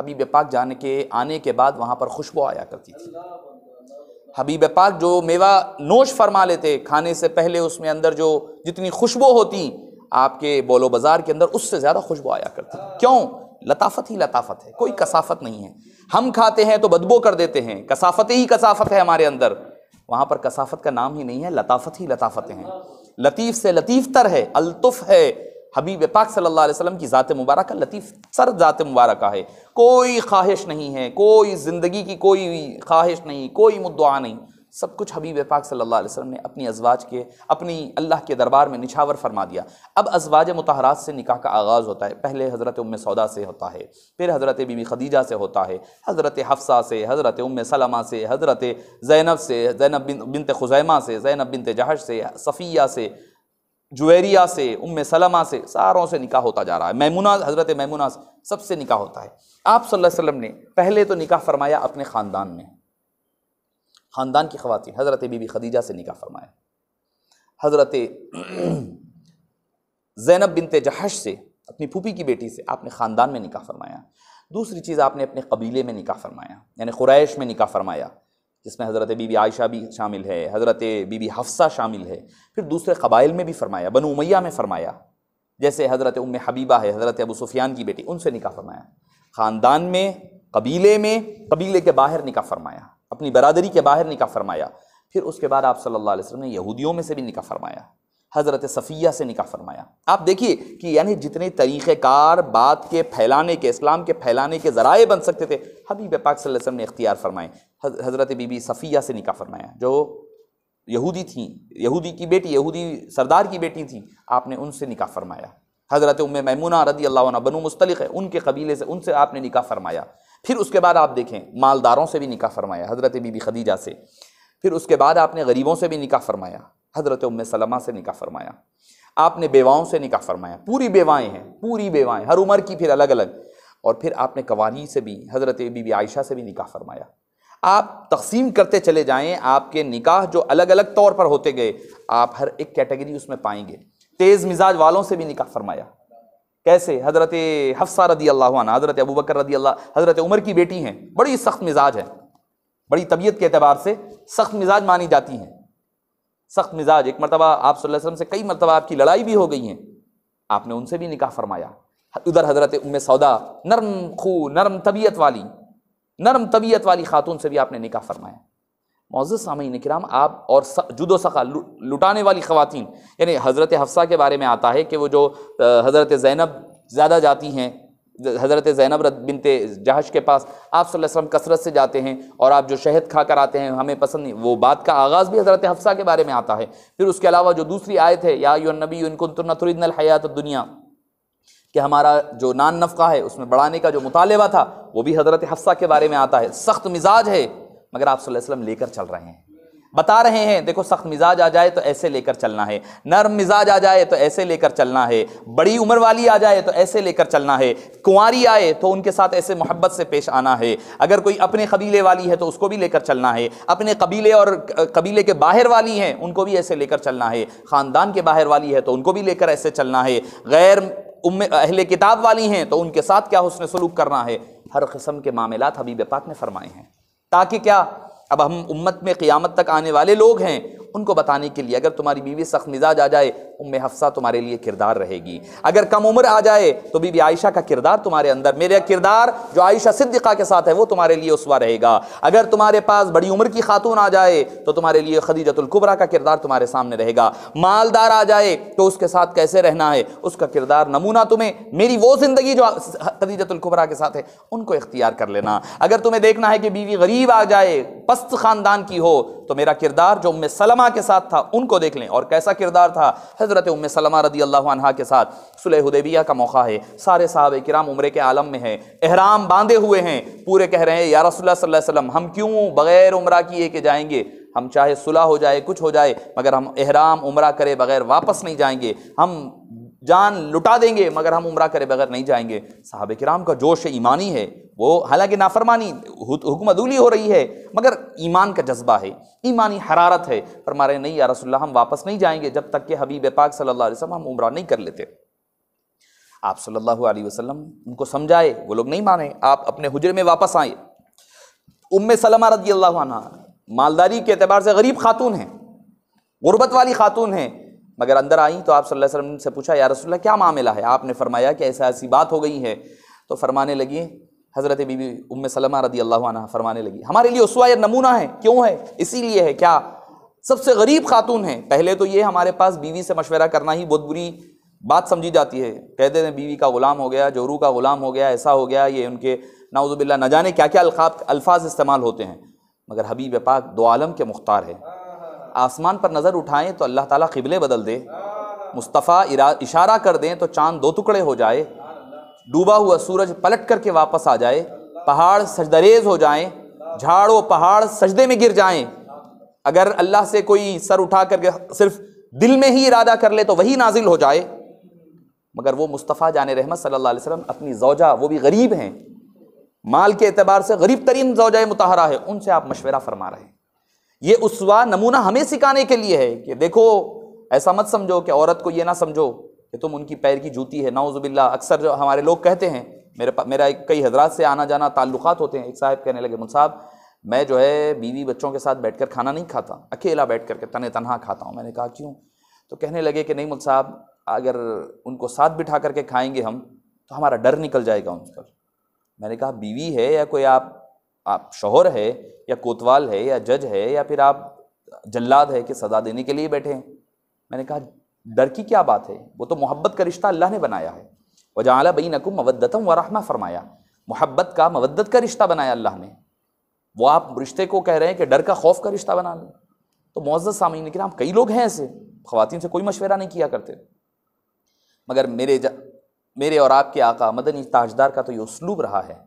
हबीब पाक जाने के आने के बाद वहाँ पर खुशबू आया करती थी हबीब पाक जो मेवा नोश फरमा लेते खाने से पहले उसमें अंदर जो जितनी खुशबू होती आपके बोलो बाज़ार के अंदर उससे ज़्यादा खुशबू आया करती क्यों लताफत ही लताफत है कोई कसाफत नहीं है हम खाते हैं तो बदबू कर देते हैं कसाफत ही कसाफत है हमारे अंदर वहाँ पर कसाफत का नाम ही नहीं है लताफत ही लताफतें हैं लतीफ़ से लतीफ़ तर है अलतुफ़ है हबीब पाक सल्लल्लाहु अलैहि वसल्लम की ज़ात मुबारक लतीफ़ सर ज़ात मुबारक है कोई ख्वाहिश नहीं है कोई ज़िंदगी की कोई ख्वाहिश नहीं कोई मुद्दा नहीं सब कुछ हबीब पाक सल्लल्लाहु अलैहि वसल्लम ने अपनी अजवाज के अपनी अल्लाह के दरबार में निछावर फरमा दिया अब अजवाज मतहरात से निकाह का आगाज़ होता है पहले हज़रत उम सौदा से होता है फिर हज़रत बीबी खदीजा से होता है हज़रत हफ्सा से हज़रत उम सलमा से हज़रत जैनब से जैनब बिन बिनत खुजैमा से जैनब बिनत जहश से सफ़िया से जुवेरिया से उम सलमा से सारों से निकाह होता जा रहा है मैमुना हज़रत मैमुना सबसे निकाह होता है आप सल्लल्लाहु अलैहि वसल्लम ने पहले तो निकाह फरमाया अपने ख़ानदान में ख़ानदान की खवतिन हज़रत बीबी खदीजा से निकाह फरमाया हज़रत जैनब बिनते जहश से अपनी फूफी की बेटी से आपने ख़ानदान में निकाह फरमाया दूसरी चीज़ आपने अपने कबीले में निकाह फरमाया यानी ख़ुरैश में निकाह फरमाया जिसमें हज़रत बीबी आयशा भी शामिल है हज़रत बीबी हफ्सा शामिल है फिर दूसरे कबाइल में भी फ़रमाया बन उमैया में फ़रमाया जैसे हज़रत उम हबीबा है हज़रत अबू सुफियान की बेटी उनसे निकाह फरमाया ख़ानदान में कबीले में कबीले के बाहर निकाह फरमाया अपनी बरदरी के बाहर निका फरमाया फिर उसके बाद आप सल्ला वसम ने यहूदियों में से भी निका फरमाया हज़रत सफ़िया से निका फरमाया आप देखिए कि यानी जितने तरीक़ार बात के फैलाने के इस्लाम के फैलाने के ज़राए बन सकते थे हबीब पाक वसम ने इख्तियार फरमाए हज़रत बीबी सफ़िया से निका फरमाया जो यहूदी थी यहूदी की बेटी यहूदी सरदार की बेटी थी आपने उनसे निका फरमाया हज़रत उम्म ममूना रदी अल्लाह बनु मुस्तलिक है उनके कबीले से उनसे आपने निका फरमाया फिर उसके बाद आप देखें मालदारों से भी निकाह फरमाया हज़रत बीबी खदीजा से फिर उसके बाद आपने गरीबों से भी निकाह फरमाया हज़रत उम सलमा से निकाह फरमाया आपने बेवाओं से निकाह फरमाया पूरी बेवाएँ हैं पूरी बेवाएँ हर उम्र की फिर अलग अलग और फिर आपने कवानी से भी हज़रत बीबी आयशा से भी निकाह फरमाया आप तकसीम करते चले जाएँ आपके निकाह जो अलग अलग तौर पर होते गए आप हर एक कैटेगरी उसमें पाएंगे तेज़ मिजाज वालों से भी निकाह फरमाया कैसे हज़रत हफ्सा रदी अल्लाह हज़रत अबू बकर रदी अल्लाह हज़रत उमर की बेटी हैं बड़ी सख्त मिजाज है बड़ी तबीयत के अतबार से सख्त मिजाज मानी जाती हैं सख्त मिजाज एक मरतबा आप वसल्लम से कई मरतबा आपकी लड़ाई भी हो गई हैं आपने उनसे भी निकाह फरमाया उधर हज़रत उम सौदा नरम खू नरम तबीयत वाली नरम तबीयत वाली खातून से भी आपने निकाह फरमाया मोज़ सामीन कराम आप और जुदो सखा लुटाने वाली खवतिन यानी हज़रत हफ्सा के बारे में आता है कि वो जो हज़रत ज़ैनब ज़्यादा जाती हैं हज़रत ज़ैनब बिनते जहाश के पास आप सल्लम कसरत से जाते हैं और आप जो शहद खा कर आते हैं हमें पसंद नहीं वो बात का आगाज़ भी हज़रत हफ्सा के बारे में आता है फिर उसके अलावा जो दूसरी आयत है या यो नबी इनको तुरनतुरदनल हयात दुनिया कि हमारा जो नान नफ़ा है उसमें बढ़ाने का जो मुतालबा था वो भी हज़रत हफ्सा के बारे में आता है सख्त मिजाज है मगर आप सल्लम लेकर चल रहे हैं बता रहे हैं देखो सख्त मिजाज आ जाए तो ऐसे लेकर चलना है नर्म मिजाज आ जाए तो ऐसे लेकर चलना है बड़ी उम्र वाली आ जाए तो ऐसे लेकर चलना है कुंवारी आए तो उनके साथ ऐसे मोहब्बत से पेश आना है अगर कोई अपने कबीले वाली है तो उसको भी लेकर चलना है अपने कबीले और कबीले के बाहर वाली हैं उनको भी ऐसे लेकर चलना है ख़ानदान के बाहर वाली है तो उनको भी लेकर ऐसे चलना है गैर उम अहले किताब वाली हैं तो उनके साथ क्या उसने सलूक करना है हर कस्म के मामला हबीब पाक ने फरमाए हैं ताकि क्या अब हम उम्मत में क़ियामत तक आने वाले लोग हैं उनको बताने के लिए अगर तुम्हारी बीवी सख्त मिजाज आ जाए उम हफ्सा तुम्हारे लिए किरदार रहेगी अगर कम उम्र आ जाए तो बीबी आयशा का किरदार तुम्हारे अंदर मेरा किरदार जो आयशा सिद्दीका के साथ है वो तुम्हारे लिए उसवा रहेगा अगर तुम्हारे पास बड़ी उम्र की खातून आ जाए तो तुम्हारे लिए खदीजतुल्कुबरा का किरदार तुम्हारे सामने रहेगा मालदार आ जाए तो उसके साथ कैसे रहना है उसका किरदार नमूना तुम्हें मेरी वो ज़िंदगी जो खदीजतुल्कुबरा के साथ है उनको इख्तियार कर लेना अगर तुम्हें देखना है कि बीवी गरीब आ जाए पस्त ख़ानदान की हो तो मेरा किरदार जो उम्म सलमा के साथ था उनको देख लें और कैसा किरदार था हज़रत उम्म सलमा रदी अल्लाह के साथ सुलहदेबिया का मौका है सारे साहब कराम उम्र के आलम में हैं अहराम बांधे हुए हैं पूरे कह रहे हैं या रसोल्ला वसम हम क्यों बग़ैर उम्र किए के जाएंगे हम चाहे सुलह हो जाए कुछ हो जाए मगर हम अहराम उम्र करे बग़ैर वापस नहीं जाएंगे हम जान लुटा देंगे मगर हम उम्र करे बगैर नहीं जाएंगे साहब कराम का जोश ईमानी है वो हालांकि नाफरमानी हुक्म अदूली हो रही है मगर ईमान का जज्बा है ईमानी हरारत है पर मारे नहीं या रसोल्ला हम वापस नहीं जाएंगे जब तक कि हबीब पाक सल्ला वसम हम उम्र नहीं कर लेते आप सल्लल्लाहु अलैहि वसल्लम उनको समझाए वो लोग नहीं माने आप अपने हुजरे में वापस आए उम सलमा रदी अल्लाह मालदारी के अतबार से गरीब खातून हैं गुरबत वाली खातून हैं मगर अंदर आई तो आप सल्लल्लाहु अलैहि वसल्लम से पूछा या रसोल्ला क्या मामला है आपने फरमाया कि ऐसा ऐसी बात हो गई है तो फरमाने लगी हज़रत बीबी उम सलमा रदी अल्लाह फरमाने लगी हमारे लिए उसवा नमूना है क्यों है इसीलिए है क्या सबसे गरीब खातून है पहले तो ये हमारे पास बीवी से मशवरा करना ही बहुत बुरी बात समझी जाती है कहते हैं बीवी का ग़ुलाम हो गया जोरू का ग़ुलाम हो गया ऐसा हो गया ये उनके नाउजुबिल्ला न जाने क्या क्या अल्फाज इस्तेमाल होते हैं मगर हबीब पाक दो आलम के मुख्तार है आसमान पर नज़र उठाएं तो अल्लाह ताला किबले बदल दे मुस्तफ़ा इशारा कर दें तो चांद दो टुकड़े हो जाए डूबा हुआ सूरज पलट करके वापस आ जाए पहाड़ सजदरेज हो जाएं झाड़ो पहाड़ सजदे में गिर जाएं अगर अल्लाह से कोई सर उठा करके सिर्फ दिल में ही इरादा कर ले तो वही नाजिल हो जाए मगर वो मुस्तफ़ा जान रहमत सल्ला वसम अपनी जौजा वो भी गरीब हैं माल के अतबार से गरीब तरीन जौजा मतहरा है उनसे आप मशवरा फरमा रहे हैं ये उसवा नमूना हमें सिखाने के लिए है कि देखो ऐसा मत समझो कि औरत को ये ना समझो कि तुम उनकी पैर की जूती है नाउजुबिल्ला अक्सर जो हमारे लोग कहते हैं मेरे मेरा कई हजरात से आना जाना ताल्लुकात होते हैं एक साहब कहने लगे मुन साहब मैं जो है बीवी बच्चों के साथ बैठकर खाना नहीं खाता अकेला बैठ करके तने तनहा खाता हूँ मैंने कहा क्यों तो कहने लगे कि नहीं मुल साहब अगर उनको साथ बिठा करके खाएंगे हम तो हमारा डर निकल जाएगा उन पर मैंने कहा बीवी है या कोई आप आप शोहर है या कोतवाल है या जज है या फिर आप जल्लाद है कि सज़ा देने के लिए बैठे हैं मैंने कहा डर की क्या बात है वो तो मोहब्बत का रिश्ता अल्लाह ने बनाया है वजाला बई नकुम मवदतम व रहमा फरमाया मोहब्बत का मवदत का रिश्ता बनाया अल्लाह ने वो आप रिश्ते को कह रहे हैं कि डर का खौफ का रिश्ता बना लें तो मोज़ सामीन ने कहा कई लोग हैं ऐसे खुवान से कोई मशवरा नहीं किया करते मगर मेरे मेरे और आपके आका मदनी ताजदार का तो ये उसलूब रहा है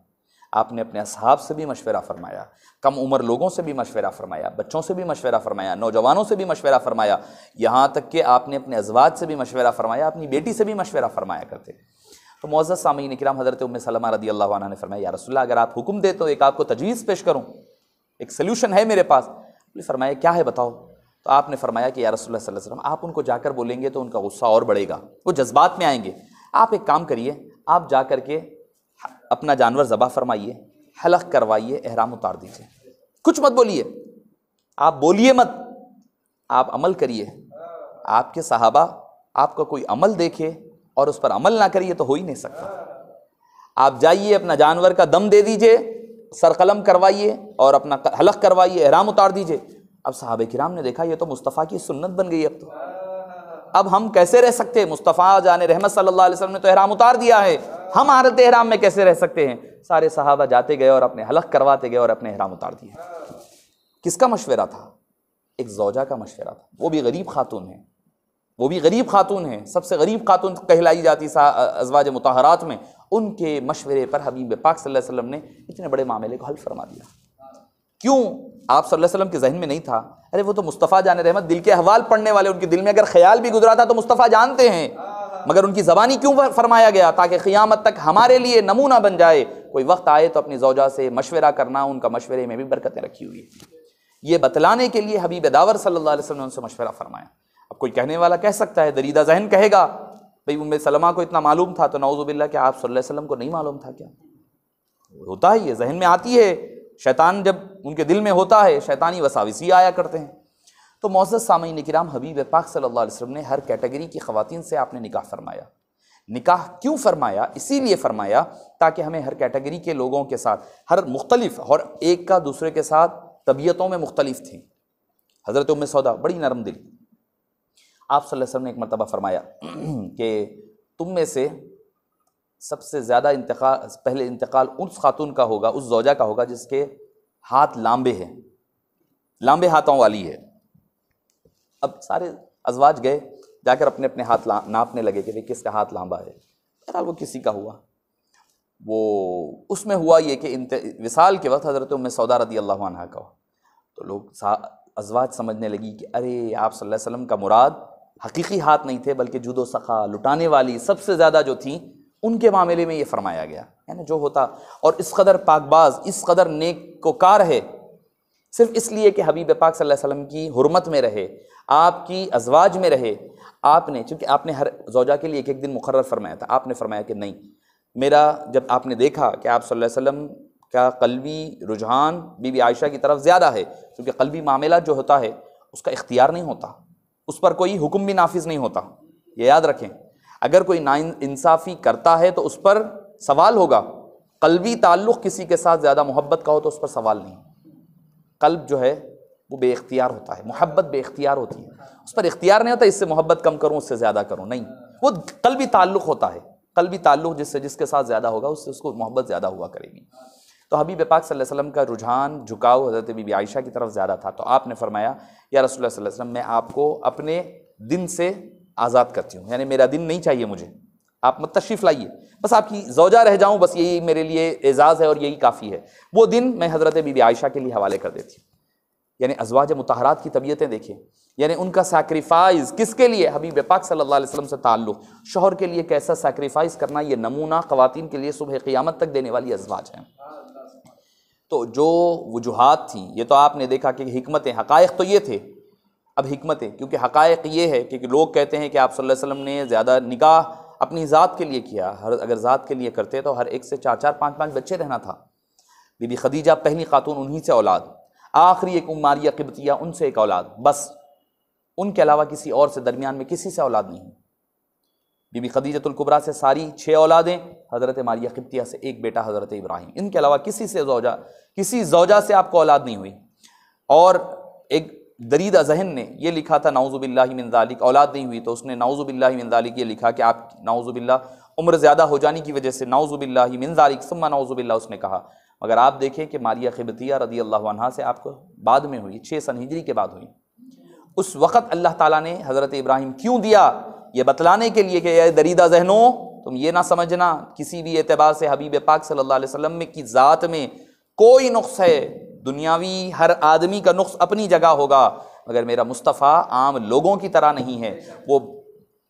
आपने अपने असहाब से भी मशवरा फरमाया कम उम्र लोगों से भी मशवरा फरमाया बच्चों से भी मशवरा फरमाया नौजवानों से भी मशवरा फरमाया यहाँ तक कि आपने अपने अजवाज से भी मशवरा फरमाया अपनी बेटी से भी मशवरा फरमाया करते तो मोज़ सामीन इक्राम हज़रत उम सलमा रदी अल्लाह ने फरमाया या रसुल्ला अगर आप हुक्म दे तो एक आपको तजवीज़ पेश करूँ एक सल्यूशन है मेरे पास तो फरमाया क्या है बताओ तो आपने फरमाया कि या रसोल्ला आप उनको जाकर बोलेंगे तो उनका गुस्सा और बढ़ेगा वो जज्बात में आएंगे आप एक काम करिए आप जा कर के अपना जानवर ज़बा फरमाइए हलक करवाइए अहराम उतार दीजिए कुछ मत बोलिए आप बोलिए मत आप अमल करिए आपके साहबा आपका कोई अमल देखे और उस पर अमल ना करिए तो हो ही नहीं सकता आप जाइए अपना जानवर का दम दे दीजिए सरकलम करवाइए और अपना हलक करवाइए अहराम उतार दीजिए अब साहब किराम ने देखा ये तो मुस्तफ़ा की सुन्नत बन गई अब तो अब हम कैसे रह सकते हैं मुस्तफ़ा जान रहमत सल्लल्लाहु अलैहि वसल्लम ने तो अहराम उतार दिया है हम आरत अहराम में कैसे रह सकते हैं सारे सहाबा जाते गए और अपने हलक करवाते गए और अपने अहराम उतार दिए किसका मशवरा था एक जोजा का मशवरा था वो भी गरीब खातून है वो भी गरीब खातून है सबसे गरीब खातून कहलाई जाती अजवाज मतहरात में उनके मशवरे पर हबीब पाक सल्लल्लाहु अलैहि वसल्लम ने इतने बड़े मामले को हल फरमा दिया क्यों आप सल्लल्लाहु अलैहि वसल्लम के जहन में नहीं था अरे वो तो मुस्तफ़ा जान रहमत दिल के अहवाल पढ़ने वाले उनके दिल में अगर ख्याल भी गुजरा था तो मुस्तफ़ा जानते हैं मगर उनकी ज़बानी क्यों फरमाया गया ताकि क़ियामत तक हमारे लिए नमूना बन जाए कोई वक्त आए तो अपनी जौजा से मशवरा करना उनका मशवरे में भी बरकतें रखी हुई है ये बतलाने के लिए हबीब दावर सल्ला वसलम ने उनसे मशवरा फरमाया अब कोई कहने वाला कह सकता है दरीदा जहन कहेगा भाई उम्मीद सलमा को इतना मालूम था तो नौजुबिल्ला क्या आप सल्लल्लाहु अलैहि वसल्लम को नहीं मालूम था क्या होता है ये जहन में आती है शैतान जब उनके दिल में होता है शैतानी वसाविसी आया करते हैं तो मोज़ सामीन कराम हबीब पाक सल्ला वसम ने हर कैटेगरी की खवतिन से आपने निकाह फरमाया निकाह क्यों फरमाया इसीलिए फरमाया ताकि हमें हर कैटेगरी के लोगों के साथ हर मुख्तलिफ और एक का दूसरे के साथ तबीयतों में मुख्तलिफ थी हज़रत उम सौदा बड़ी नरम दिल आप वसल्लम ने एक मरतबा फरमाया कि तुम में से सबसे ज़्यादा इंतकाल पहले इंतकाल उस खातून का होगा उस जोजा का होगा जिसके हाथ लांबे हैं लांबे हाथों वाली है अब सारे अजवाज गए जाकर अपने अपने हाथ नापने लगे कि भाई किसका हाथ लांबा है बहरहाल वो किसी का हुआ वो उसमें हुआ ये कि विसाल के वक्त हज़रत उम्म सौदा रदी अल्लाह का तो लोग अजवाज समझने लगी कि अरे आप सल्लल्लाहु अलैहि वसल्लम का मुराद हकीकी हाथ नहीं थे बल्कि जुदो सखा लुटाने वाली सबसे ज़्यादा जो थी उनके मामले में ये फरमाया गया है ना जो होता और इस कदर पाकबाज इस कदर नेक को कार है सिर्फ इसलिए कि हबीब पाक सल्लल्लाहु अलैहि वसल्लम की हुरमत में रहे आपकी अजवाज में रहे आपने चूँकि आपने हर जोजा के लिए एक एक दिन मुकर फरमाया था आपने फरमाया कि नहीं मेरा जब आपने देखा कि आप सल्लल्लाहु अलैहि वसल्लम का कलवी रुझान बीबी आयशा की तरफ ज़्यादा है क्योंकि कलवी मामला जो होता है उसका इख्तियार नहीं होता उस पर कोई हुक्म भी नाफिज नहीं होता ये याद रखें अगर कोई ना इंसाफ़ी करता है तो उस पर सवाल होगा कलबी ताल्लुक़ किसी के साथ ज़्यादा मोहब्बत का हो तो उस पर सवाल नहीं कल्ब जो है वो बेख्तियार होता है मोहब्बत बेख्तियार होती है उस पर इख्तियार नहीं होता इससे मोहब्बत कम करूँ उससे ज़्यादा करूँ नहीं वो भी ताल्लुक़ होता है भी ताल्लुक़ जिससे जिसके साथ ज़्यादा होगा उससे उसको मोहब्बत ज़्यादा हुआ करेगी तो हबीब पाक वसल्लम का रुझान झुकाव हज़रत बीबी आयशा की तरफ ज़्यादा था तो आपने फरमाया या रसोल वसम मैं आपको अपने दिन से आज़ाद करती हूँ यानी मेरा दिन नहीं चाहिए मुझे आप मत तशरीफ़ लाइए बस आपकी जोजा रह जाऊँ बस यही मेरे लिए एज़ाज़ है और यही काफ़ी है वो दिन मैं हज़रत बीबी आयशा के लिए हवाले कर देती हूँ यानी अजवाज मतहरात की तबीयतें देखिए यानी उनका सैक्रीफाइस किसके लिए हबीब पाक सल्लल्लाहु अलैहि वसल्लम से ताल्लुक़ शोहर के लिए कैसा सैक्रीफाइस करना ये नमूना खुवान के लिए सुबह क़ियामत तक देने वाली अजवाज हैं तो जो वजूहत थी ये तो आपने देखा कि हमतें हक़ तो ये थे अब हमत है क्योंकि हकायक ये है कि लोग कहते हैं कि आप सल्लल्लाहु अलैहि वसल्लम ने ज़्यादा निकाह अपनी ज़ात के लिए किया हर अगर ज़ात के लिए करते तो हर एक से चार चार पाँच पाँच बच्चे रहना था बीबी खदीजा पहली खातून उन्हीं से औलाद आखिरी एक उमारिया किबतिया उनसे एक औलाद बस उनके अलावा किसी और से दरमियान में किसी से औलाद नहीं बीबी खदीजतुलकुबरा से सारी छः औलादें हज़रत मारिया किबतिया से एक बेटा हज़रत इब्राहिम इनके अलावा किसी से जोजा किसी जोजा से आपको औलाद नहीं हुई और एक दरीदा जहन ने यह लिखा था नाउज़ुबिल्लामिनजालिक औलाद नहीं हुई तो उसने नाउज़ुबिल्लामिनजालिक ये लिखा कि आप नाउज़ुबिल्ला उम्र ज़्यादा हो जाने की वजह से नाउज़ुबिल्लामिनजालिक सम्मा नाउज़ुबिल्ला उसने कहा मगर आप देखें कि मारिया खिबतिया रदी अल्लाह से आपको बाद में हुई छः सन हिजरी के बाद हुई उस वक़्त अल्लाह ताला ने हज़रत इब्राहिम क्यों दिया ये बतलाने के लिए कि यह दरीदा जहनों तुम ये ना समझना किसी भी एतबार से हबीब पाक सल्लल्लाहु अलैहि वसल्लम की ज़ात में कोई नुस्ख़ है दुनियावी हर आदमी का नुख्स अपनी जगह होगा मगर मेरा मुस्तफ़ा आम लोगों की तरह नहीं है वो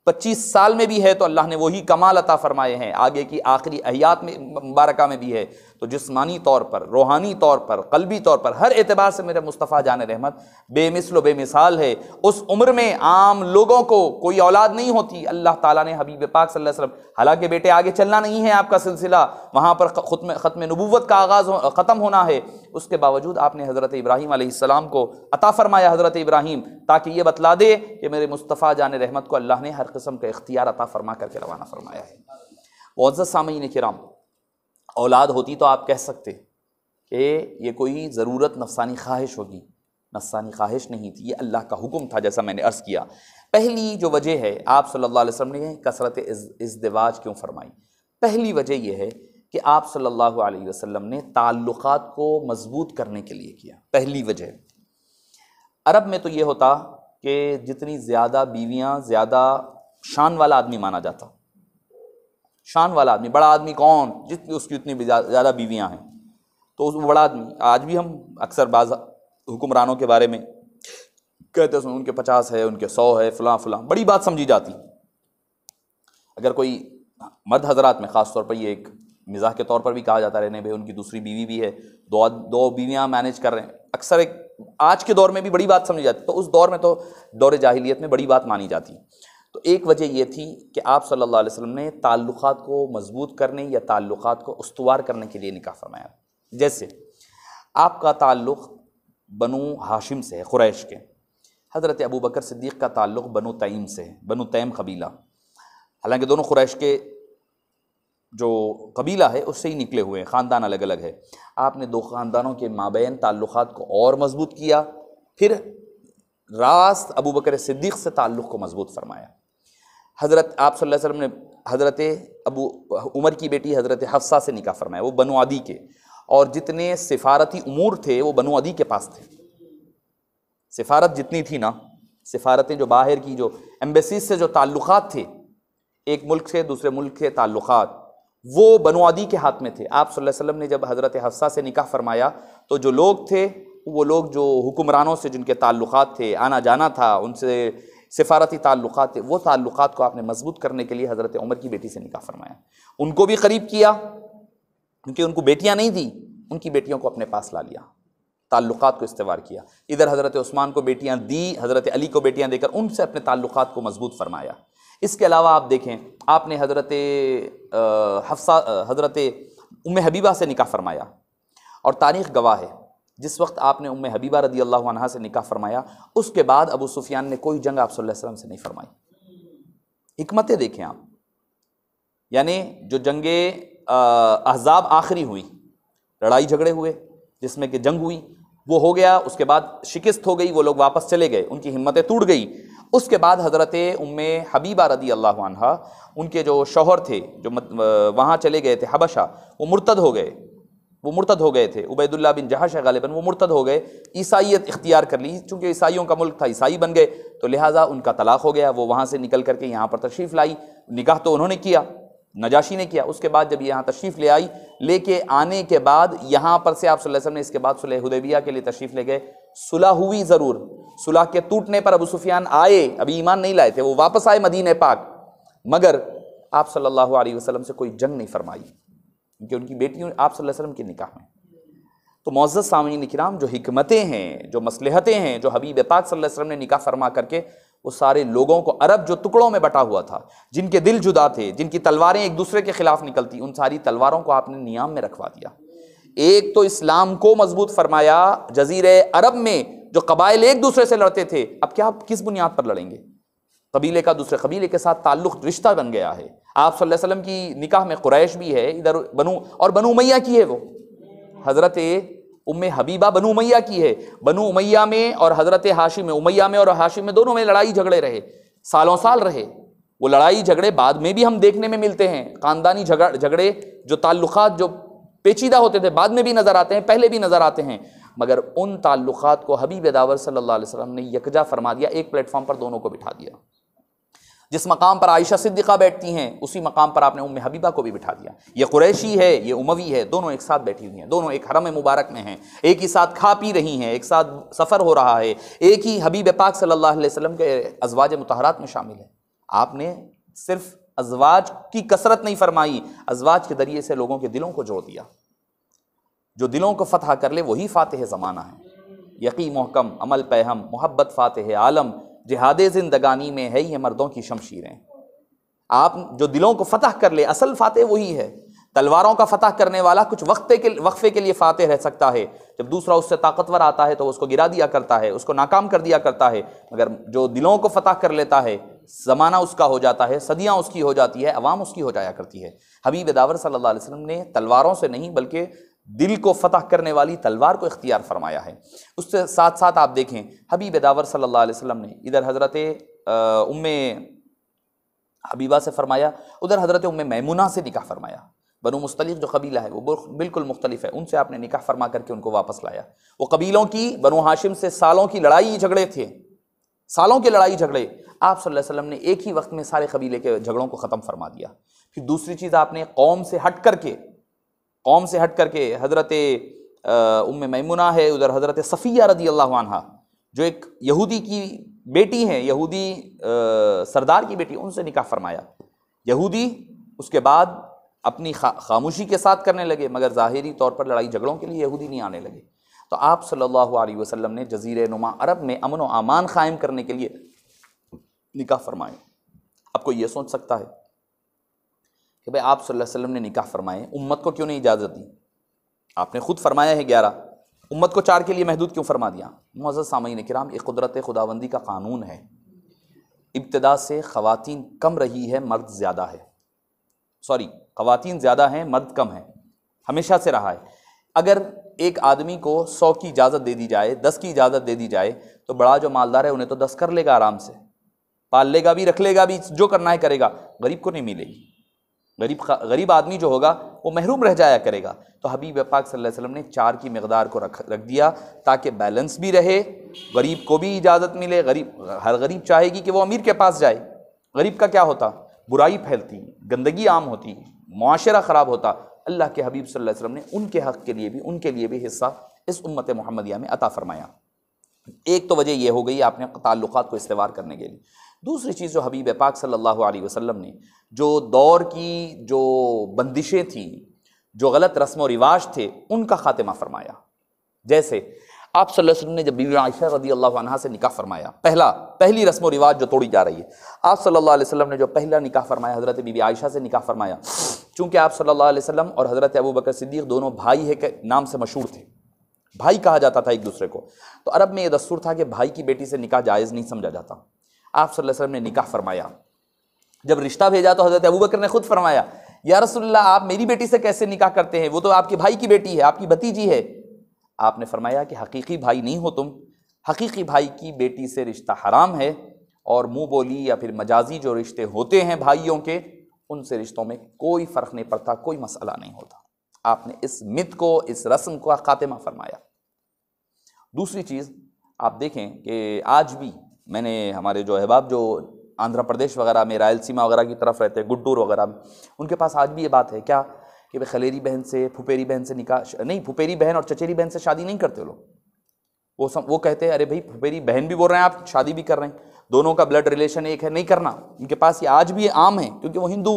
पच्चीस साल में भी है तो अल्लाह ने वही कमाल अता फरमाए हैं आगे की आखिरी अहियात में मुबारका में भी है तो जिसमानी तौर पर रूहानी तौर पर कलबी तौर पर हर एतबार से मेरे मुस्तफ़ा जान रहमत बेमिसल बेमिसाल है उस उम्र में आम लोगों को कोई औलाद नहीं होती अल्लाह ताला ने हबीब पाक सल्लल्लाहु अलैहि वसल्लम हालांकि बेटे आगे चलना नहीं है आपका सिलसिला वहाँ पर ख़त्म ख़त्म नबूवत का आगाज़ हो, ख़त्म होना है उसके बावजूद आपने हज़रत इब्राहिम आसमाम को अता फ़रमाया हज़रत इब्राहिम ताकि ये बतला दे कि मेरे मुस्तफ़ा जान रहमत को अल्लाह ने हर कस्म का इख्तियार अता फ़रमा करके रवाना फ़रमाया है वज़त सामीन कराम औलाद होती तो आप कह सकते कि ये कोई ज़रूरत नफसानी ख्वाहिश होगी नफसानी ख्वाहिश नहीं थी ये अल्लाह का हुक्म था जैसा मैंने अर्ज़ किया पहली जो वजह है आप सल्लल्लाहु अलैहि वसल्लम ने कसरत इजदवाज क्यों फरमाई पहली वजह यह है कि आप सल्लल्लाहु अलैहि वसल्लम ने ताल्लुकात को मजबूत करने के लिए किया पहली वजह अरब में तो ये होता कि जितनी ज़्यादा बीवियाँ ज़्यादा शान वाला आदमी माना जाता शान वाला आदमी बड़ा आदमी कौन जितनी उसकी उतनी ज़्यादा बीवियाँ हैं तो उस बड़ा आदमी आज भी हम अक्सर बाज हुक्मरानों के बारे में कहते हैं उनके पचास है उनके सौ है फलां फलां बड़ी बात समझी जाती अगर कोई मर्द हजरात में ख़ास तौर पर ये एक मिजाह के तौर पर भी कहा जाता है रहने भाई उनकी दूसरी बीवी भी है दो दो बीवियाँ मैनेज कर रहे हैं अक्सर एक आज के दौर में भी बड़ी बात समझी जाती तो उस दौर में तो दौर जाहिलियत में बड़ी बात मानी जाती है तो एक वजह यह थी कि आप सल्लल्लाहु अलैहि वसल्लम ने ताल्लुकात को मजबूत करने या ताल्लुकात को उसवार करने के लिए निकाह फरमाया जैसे आपका ताल्लुक़ बनू हाशिम से है क्रैश के हज़रत अबू बकर सिद्दीक़ का ताल्लुक़ बनू तयम से है बनू तैम कबीला हालांकि दोनों क्रैश के जो कबीला है उससे ही निकले हुए हैं ख़ानदान अलग अलग है आपने दो ख़ानदानों के माबेन ताल्लुकात को और मजबूत किया फिर रास्त अबू बकर सिद्दीक़ से ताल्लुक़ को मजबूत फरमाया हज़रत आप सल्लल्लाहु अलैहि वसल्लम ने हज़रत अबू उमर की बेटी हज़रत हफ्सा से निकाह फरमाया वो बनु आदि के और जितने सिफारती उमूर थे वो बनु आदि के पास थे सिफारत जितनी थी ना सिफारतें जो बाहर की जो एम्बेसी से जो ताल्लुक़ थे एक मुल्क से दूसरे मुल्क के ताल्लुक़ वो बनु आदि के हाथ में थे आप सल्लल्लाहु अलैहि वसल्लम ने जब हज़रत हफ्सा से निकाह फरमाया तो जो लोग थे वो लोग जो हुक्मरानों से जिनके ताल्लुकात थे आना जाना था उनसे सिफारती ताल्लुक़ थे वो ताल्लुक़ को आपने मजबूत करने के लिए हज़रत उमर की बेटी से निकाह फरमाया उनको भी करीब किया क्योंकि उनको बेटियाँ नहीं दी उनकी बेटियों को अपने पास ला लिया ताल्लुक़ को इस्तेवाल किया इधर हज़रत उस्मान को बेटियाँ दी हज़रत अली को बेटियाँ देकर उनसे अपने ताल्लुक़ को मजबूत फरमाया इसके अलावा आप देखें आपने हज़रत हफ्सा हज़रत उम हबीबा से निकाह फरमाया और तारीख़ गवाह है जिस वक्त आपने उम हबीबा रदी अल्लाह अनहा से निकाह फरमाया उसके बाद अबू सुफियान ने कोई जंग आप सल्लम से नहीं फरमाई हमतें देखें आप यानी जो जंग अहजाब आखिरी हुई लड़ाई झगड़े हुए जिसमें कि जंग हुई वो हो गया उसके बाद शिकस्त हो गई वो लोग वापस चले गए उनकी हिम्मतें टूट गई उसके बाद हज़रत उम हबीबा रदी अल्लाह उनके जो शोहर थे जो वहाँ चले गए थे हबशा वो मुर्तद हो गए वो मुर्तद हो गए थे उबैदुल्ला बिन जहाश गालिबा वो मुर्तद हो गए ईसाइत इख्तियार कर ली चूँकि ईसाइयों का मुल्क था ईसाई बन गए तो लिहाजा उनका तलाक़ हो गया वो वहाँ से निकल करके यहाँ पर तशरीफ़ लाई निकाह तो उन्होंने किया नजाशी ने किया उसके बाद जब यहाँ तशरीफ़ ले आई लेके आने के बाद यहाँ पर से आप वसल्लम ने इसके बाद सुलह हुदैबिया के लिए तशरीफ़ ले गए सुलह हुई ज़रूर सुलह के टूटने पर अबू सुफियान आए अभी ईमान नहीं लाए थे वो वापस आए मदीन पाक मगर आप सल्लल्लाहु अलैहि वसल्लम से कोई जंग नहीं फरमाई क्योंकि उनकी बेटियों आप वसल्लम के निकाह में तो मोज़्ज़त सामीन कराम जो हमतें हैं जो मसलहतें हैं जो हबीब पाक सल्लल्लाहु अलैहि वसल्लम ने निकाह फरमा करके वो सारे लोगों को अरब जो टुकड़ों में बटा हुआ था जिनके दिल जुदा थे जिनकी तलवारें एक दूसरे के ख़िलाफ़ निकलती उन सारी तलवारों को आपने नियाम में रखवा दिया एक तो इस्लाम को मजबूत फरमाया जजीर अरब में जो कबाइल एक दूसरे से लड़ते थे अब क्या आप किस बुनियाद पर लड़ेंगे कबीले का दूसरे कबीले के साथ ताल्लुक रिश्ता बन गया है आप सल्लम की निकाह में कुरैश भी है इधर बनु और बनू मैया की है वो हज़रत उम हबीबा बनू उमैया की है बनु उमैया में और हज़रत हाशिम उमैया में और हाशिम में दोनों में लड़ाई झगड़े रहे सालों साल रहे वो लड़ाई झगड़े बाद में भी हम देखने में मिलते हैं ख़ानदानी झगड़े जो ताल्लुक़ जो पेचीदा होते थे बाद में भी नज़र आते हैं पहले भी नज़र आते हैं मगर उन ताल्लुक़ात को हबीब दावर सल्ला वसलम ने यकजा फरमा दिया एक प्लेटफॉर्म पर दोनों को बिठा दिया जिस मकाम पर आयशा सिद्दीक़ा बैठती हैं उसी मकाम पर आपने उम हबीबा को भी बिठा दिया ये कुरैशी है ये उमवी है दोनों एक साथ बैठी हुई हैं दोनों एक हरम मुबारक में हैं एक ही साथ खा पी रही हैं एक साथ सफ़र हो रहा है एक ही हबीब पाक सल्लल्लाहु अलैहि वसल्लम के अजवाज मतहरात में शामिल है आपने सिर्फ अजवाज की कसरत नहीं फरमाई अजवाज के ज़रिए से लोगों के दिलों को जोड़ दिया जो दिलों को फतह कर ले वही फ़ातह ज़माना है यकी महकम अमल पैहम मोहब्बत फ़ातह आलम जिहाद जिंदगानी में है ये मर्दों की शमशीरें आप जो दिलों को फतह कर ले असल फातह वही है तलवारों का फतह करने वाला कुछ वक्ते के वक्फे के लिए फातह रह सकता है जब दूसरा उससे ताकतवर आता है तो उसको गिरा दिया करता है उसको नाकाम कर दिया करता है मगर जो दिलों को फतह कर लेता है ज़माना उसका हो जाता है सदियाँ उसकी हो जाती है अवाम उसकी हो जाया करती है हबीब दावर सल्ला अलैहि ने तलवारों से नहीं बल्कि दिल को फतह करने वाली तलवार को इख्तियार फरमाया है उसके साथ साथ आप देखें हबीब दावर सल्लल्लाहु अलैहि वसल्लम ने इधर हज़रत उम हबीबा से फरमाया उधर हज़रत उम मैमुना से निकाह फरमाया बनु मुस्तलिक जो कबीला है वो बिल्कुल मुख्तलिफ है उनसे आपने निकाह फरमा करके उनको वापस लाया वो कबीलों की बनु हाशिम से सालों की लड़ाई झगड़े थे सालों के लड़ाई झगड़े आप सल्लल्लाहु अलैहि वसल्लम ने एक ही वक्त में सारे कबीले के झगड़ों को ख़त्म फरमा दिया फिर दूसरी चीज़ आपने कौम से हट करके कौम से हट करके हज़रत उम मैमुना है उधर हज़रत सफ़िया रदी अल्लाह जो एक यहूदी की बेटी हैं यहूदी सरदार की बेटी उनसे निकाह फरमाया यहूदी उसके बाद अपनी खा, खामोशी के साथ करने लगे मगर ज़ाहरी तौर पर लड़ाई झगड़ों के लिए यहूदी नहीं आने लगे तो आप सल्लल्लाहु अलैहि वसल्लम ने जजीर नुमा अरब में अमन व अमान कायम करने के लिए निकाह फरमाए आपको ये सोच सकता है कि भाई आप सल्लल्लाहु अलैहि वसल्लम ने निकाह फरमाए उम्मत को क्यों नहीं इजाज़त दी आपने खुद फरमाया है ग्यारह उम्मत को चार के लिए महदूद क्यों फरमा दिया मज़द सामीन कराम ये कुदरत खुदाबंदी का कानून है इब्तदा से ख़वान कम रही है मर्द ज़्यादा है सॉरी ख़वान ज़्यादा हैं मर्द कम है हमेशा से रहा है अगर एक आदमी को सौ की इजाज़त दे दी जाए दस की इजाज़त दे दी जाए तो बड़ा जो मालदार है उन्हें तो दस कर लेगा आराम से पाल लेगा भी रख लेगा भी जो करना है करेगा गरीब को नहीं मिलेगी गरीब गरीब आदमी जो होगा वो महरूम रह जाया करेगा तो हबीब पाक सल्लल्लाहु अलैहि वसल्लम ने चार की मकदार को रख रख दिया ताकि बैलेंस भी रहे गरीब को भी इजाज़त मिले गरीब हर गरीब चाहेगी कि वो अमीर के पास जाए गरीब का क्या होता बुराई फैलती गंदगी आम होती माशरा ख़राब होता अल्लाह के हबीब सल वसम ने उनके हक़ के लिए भी उनके लिए भी हिस्सा इस उम्मत महमदिया में अता फ़रमाया एक तो वजह यह हो गई आपने तल्लुत को इस्तेवाल करने के लिए दूसरी चीज़ जो हबीब पाक सल्लल्लाहु अलैहि वसल्लम ने जो दौर की जो बंदिशें थीं जो गलत रस्म व रिवाज थे उनका ख़ात्मा फरमाया जैसे आप सल्लल्लाहु अलैहि वसल्लम ने जब बीबी आयशा रदी अल्लाह से निकाह फरमाया पहला पहली रस्म व रिवाज जो तोड़ी जा रही है आप सल्लल्लाहु अलैहि वसल्लम ने जो पहला निकाह फरमाया हज़रत बीबी आयशा से निकाह फरमाया चूँकि आप सल्लल्लाहु अलैहि वसल्लम और हज़रत अबू बकर सिद्दीक दोनों भाई है के नाम से मशहूर थे भाई कहा जाता था एक दूसरे को तो अरब में यह दस्तूर था कि भाई की बेटी से निकाह जायज़ नहीं समझा जाता आप वसल्लम ने निकाह फरमाया जब रिश्ता भेजा तो हज़रत अबू बकर ने खुद फरमाया या रसोल्ला आप मेरी बेटी से कैसे निकाह करते हैं वो तो आपके भाई की बेटी है आपकी भतीजी है आपने फरमाया कि हकीकी भाई नहीं हो तुम हकीकी भाई की बेटी से रिश्ता हराम है और मुँह बोली या फिर मजाजी जो रिश्ते होते हैं भाइयों के उनसे रिश्तों में कोई फ़र्क नहीं पड़ता कोई मसला नहीं होता आपने इस मित को इस रस्म को ख़ातिमा फरमाया दूसरी चीज़ आप देखें कि आज भी मैंने हमारे जो अहबाब जो आंध्र प्रदेश वगैरह में रायलसीमा वगैरह की तरफ रहते हैं गुड्डूर वगैरह में उनके पास आज भी ये बात है क्या कि भाई खलेरी बहन से फुपेरी बहन से निकाह नहीं फुपेरी बहन और चचेरी बहन से शादी नहीं करते लोग वो सम, वो कहते हैं अरे भाई फुपेरी बहन भी बोल रहे हैं आप शादी भी कर रहे हैं दोनों का ब्लड रिलेशन एक है नहीं करना उनके पास ये आज भी आम है क्योंकि वो हिंदू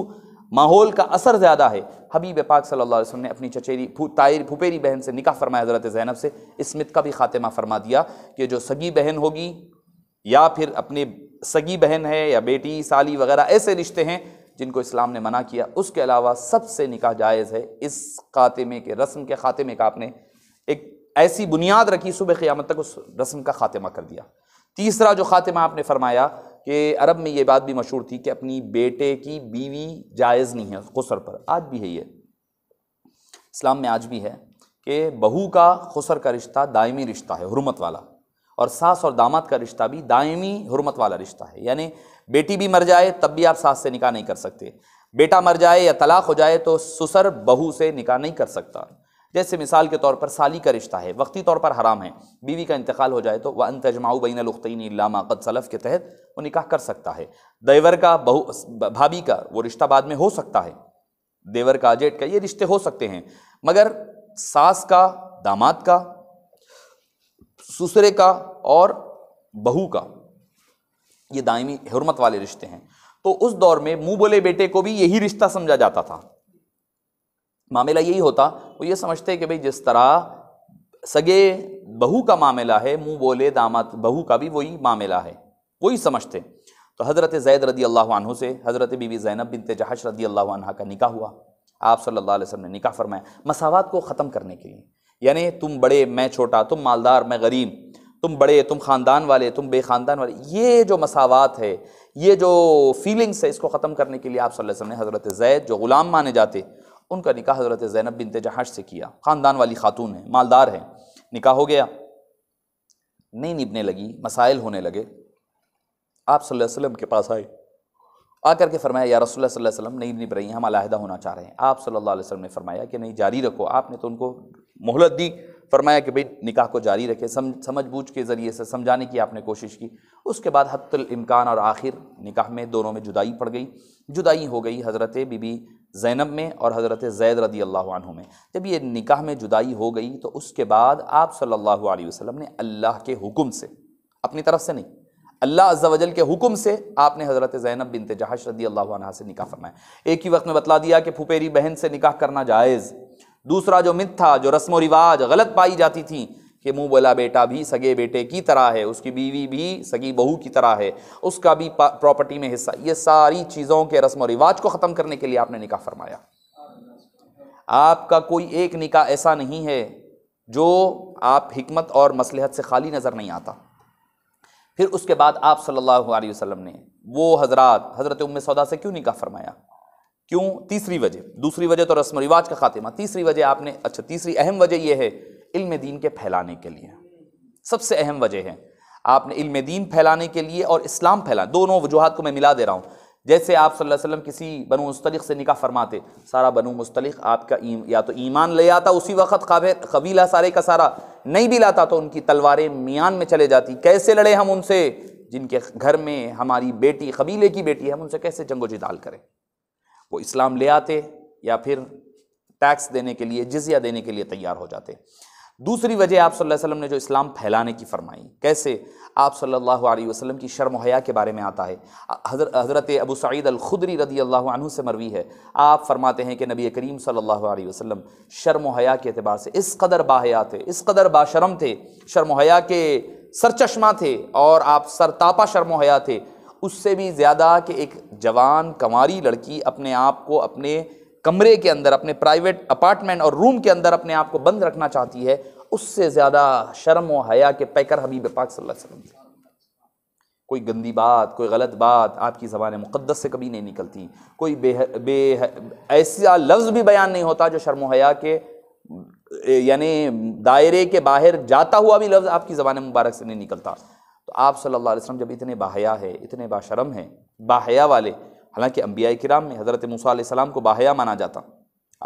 माहौल का असर ज़्यादा है हबीब पाक सल्लल्लाहु अलैहि वसल्लम ने अपनी चचेरी फू, तायर फुपेरी बहन से निकाह फरमाया हज़रत जैनब से इस्मित का भी खात्मा फरमा दिया कि जो सगी बहन होगी या फिर अपनी सगी बहन है या बेटी साली वगैरह ऐसे रिश्ते हैं जिनको इस्लाम ने मना किया उसके अलावा सबसे निकाह जायज़ है इस खात्मे के रस्म के खात्मे का आपने एक ऐसी बुनियाद रखी सुबह क़्यामत तक उस रस्म का खात्मा कर दिया तीसरा जो खात्मा आपने फरमाया कि अरब में ये बात भी मशहूर थी कि अपनी बेटे की बीवी जायज़ नहीं है खुसर पर आज भी है ये इस्लाम में आज भी है कि बहू का खुसर का रिश्ता दायमी रिश्ता है हरमत वाला और सास और दामाद का रिश्ता भी दायमी हरमत वाला रिश्ता है यानी बेटी भी मर जाए तब भी आप सास से निकाह नहीं कर सकते बेटा मर जाए या तलाक हो जाए तो सुसर बहू से निकाह नहीं कर सकता जैसे मिसाल के तौर पर साली का रिश्ता है वक्ती तौर पर हराम है बीवी का इंतकाल हो जाए तो वह अंतजमाऊ बैन लुख्तीन लामाकद सलफ़ के तहत वो निकाह कर सकता है देवर का बहु भाभी का वो रिश्ता बाद में हो सकता है देवर का अजेट का ये रिश्ते हो सकते हैं मगर सास का दामाद का सुसरे का और बहू का ये दायमी हरमत वाले रिश्ते हैं तो उस दौर में मुंह बोले बेटे को भी यही रिश्ता समझा जाता था मामला यही होता वो ये समझते कि भाई जिस तरह सगे बहू का मामला है मुंह बोले दामाद बहू का भी वही मामला है वही समझते तो हज़रत जैद रदी अल्लाह से हज़रत बीबी जैनब बिन जहाश रदी अल्लाह का निका हुआ आप सल्लल्लाहु अलैहि वसल्लम ने निका फरमाया मसावत को ख़त्म करने के लिए यानी तुम बड़े मैं छोटा तुम मालदार मैं गरीब तुम बड़े तुम ख़ानदान वाले तुम बेखानदान वाले ये जो मसावत है ये जो फीलिंग्स है इसको ख़त्म करने के लिए आप सल्लल्लाहु अलैहि वसल्लम ने हज़रत जैद जो ग़ुलाम माने जाते उनका निकाह हज़रत ज़ैनब बिन जहाज से किया ख़ानदान वाली खातून है मालदार है निकाह हो गया नहीं निभने लगी मसाइल होने लगे आप सल्लल्लाहु अलैहि वसल्लम के पास आए आकर के फरमाया या रसोल्ला वसल्लम नहीं निभ रही हम अलहदा होना चाह रहे हैं आप सल्लल्लाहु अलैहि वसल्लम ने फरमाया कि नहीं जारी रखो आपने तो उनको मोहलत दी फरमाया कि भाई निकाह को जारी रखे सम समझ बूझ के ज़रिए से समझाने की आपने कोशिश की उसके बाद हतमकान इम्कान और आखिर निकाह में दोनों में जुदाई पड़ गई जुदाई हो गई हज़रत बीबी जैनब में और हज़रत जैद रदी अल्लाह में जब ये निकाह में जुदाई हो गई तो उसके बाद आप सल्लल्लाहु अलैहि वसल्लम ने अल्लाह के हुक्म से अपनी तरफ से नहीं अल्लाह अज्जावजल के हुक्म से आपने हज़रत जैनब बिनत जहाश रदी अल्लाह से निकाह फरमाया एक ही वक्त में बतला दिया कि फुपेरी बहन से निकाह करना जायज़ दूसरा जो मिथ था जो रस्म रिवाज गलत पाई जाती थी कि मुँह बोला बेटा भी सगे बेटे की तरह है उसकी बीवी भी सगी बहू की तरह है उसका भी प्रॉपर्टी में हिस्सा ये सारी चीज़ों के रस्म रिवाज को ख़त्म करने के लिए आपने निकाह फरमाया आपका कोई एक निकाह ऐसा नहीं है जो आप हमत और मसलहत से खाली नज़र नहीं आता फिर उसके बाद आप सल्लल्लाहु अलैहि वसल्लम ने वो हजरत हज़रत उम्म सौदा से क्यों निकाह फरमाया क्यों तीसरी वजह दूसरी वजह तो रस्म रिवाज का खातिमा तीसरी वजह आपने अच्छा तीसरी अहम वजह यह है इल्म दीन के फैलाने के लिए सबसे अहम वजह है आपने इल्म दीन फैलाने के लिए और इस्लाम फैला दोनों वजूहत को मैं मिला दे रहा हूँ जैसे आप सल्लल्लाहु अलैहि वसल्लम किसी बनु मुस्तलिक से निकाह फरमाते सारा बनु मुस्तलिक आपका ईम, या तो ईमान ले आता उसी वक्त कबीला सारे का सारा नहीं भी लाता तो उनकी तलवारें मियान में चले जाती कैसे लड़े हम उनसे जिनके घर में हमारी बेटी कबीले की बेटी है हम उनसे कैसे जंगो जिदाल करें वो इस्लाम ले आते या फिर टैक्स देने के लिए जिजिया देने के लिए तैयार हो जाते दूसरी वजह आप सल्लल्लाहु अलैहि वसल्लम ने जो इस्लाम फैलाने की फरमाई कैसे आप सल्लल्लाहु अलैहि वसल्लम की शर्म हया के बारे में आता है हज़रत अबू सईद अल खुदरी रदी अल्लाह से मरवी है आप फरमाते हैं कि नबी करीम सल्लल्लाहु अलैहि वसल्लम शर्म हया के अतबार से इस कदर बाहया थे इस कदर बाशरम थे शर्म हया के सरचश्मा थे और आप सरतापा शर्म हया थे उससे भी ज़्यादा कि एक जवान कंवारी लड़की अपने आप को अपने कमरे के अंदर अपने प्राइवेट अपार्टमेंट और रूम के अंदर अपने आप को बंद रखना चाहती है उससे ज़्यादा शर्म व हया के पैकर हबीब पाक सल्लल्लाहु अलैहि वसल्लम कोई गंदी बात कोई गलत बात आपकी ज़बान मुक़दस से कभी नहीं निकलती कोई बे बे ऐसा लफ्ज़ भी बयान नहीं होता जो शर्म हया के यानी दायरे के बाहर जाता हुआ भी लफ्ज़ आपकी ज़बान मुबारक से नहीं निकलता तो आप सल्लल्लाहु अलैहि वसल्लम जब इतने बाहया है इतने बाशरम हैं बाहया वाले हालांकि अम्बिया कराम में हज़रत मूसा को बाहया माना जाता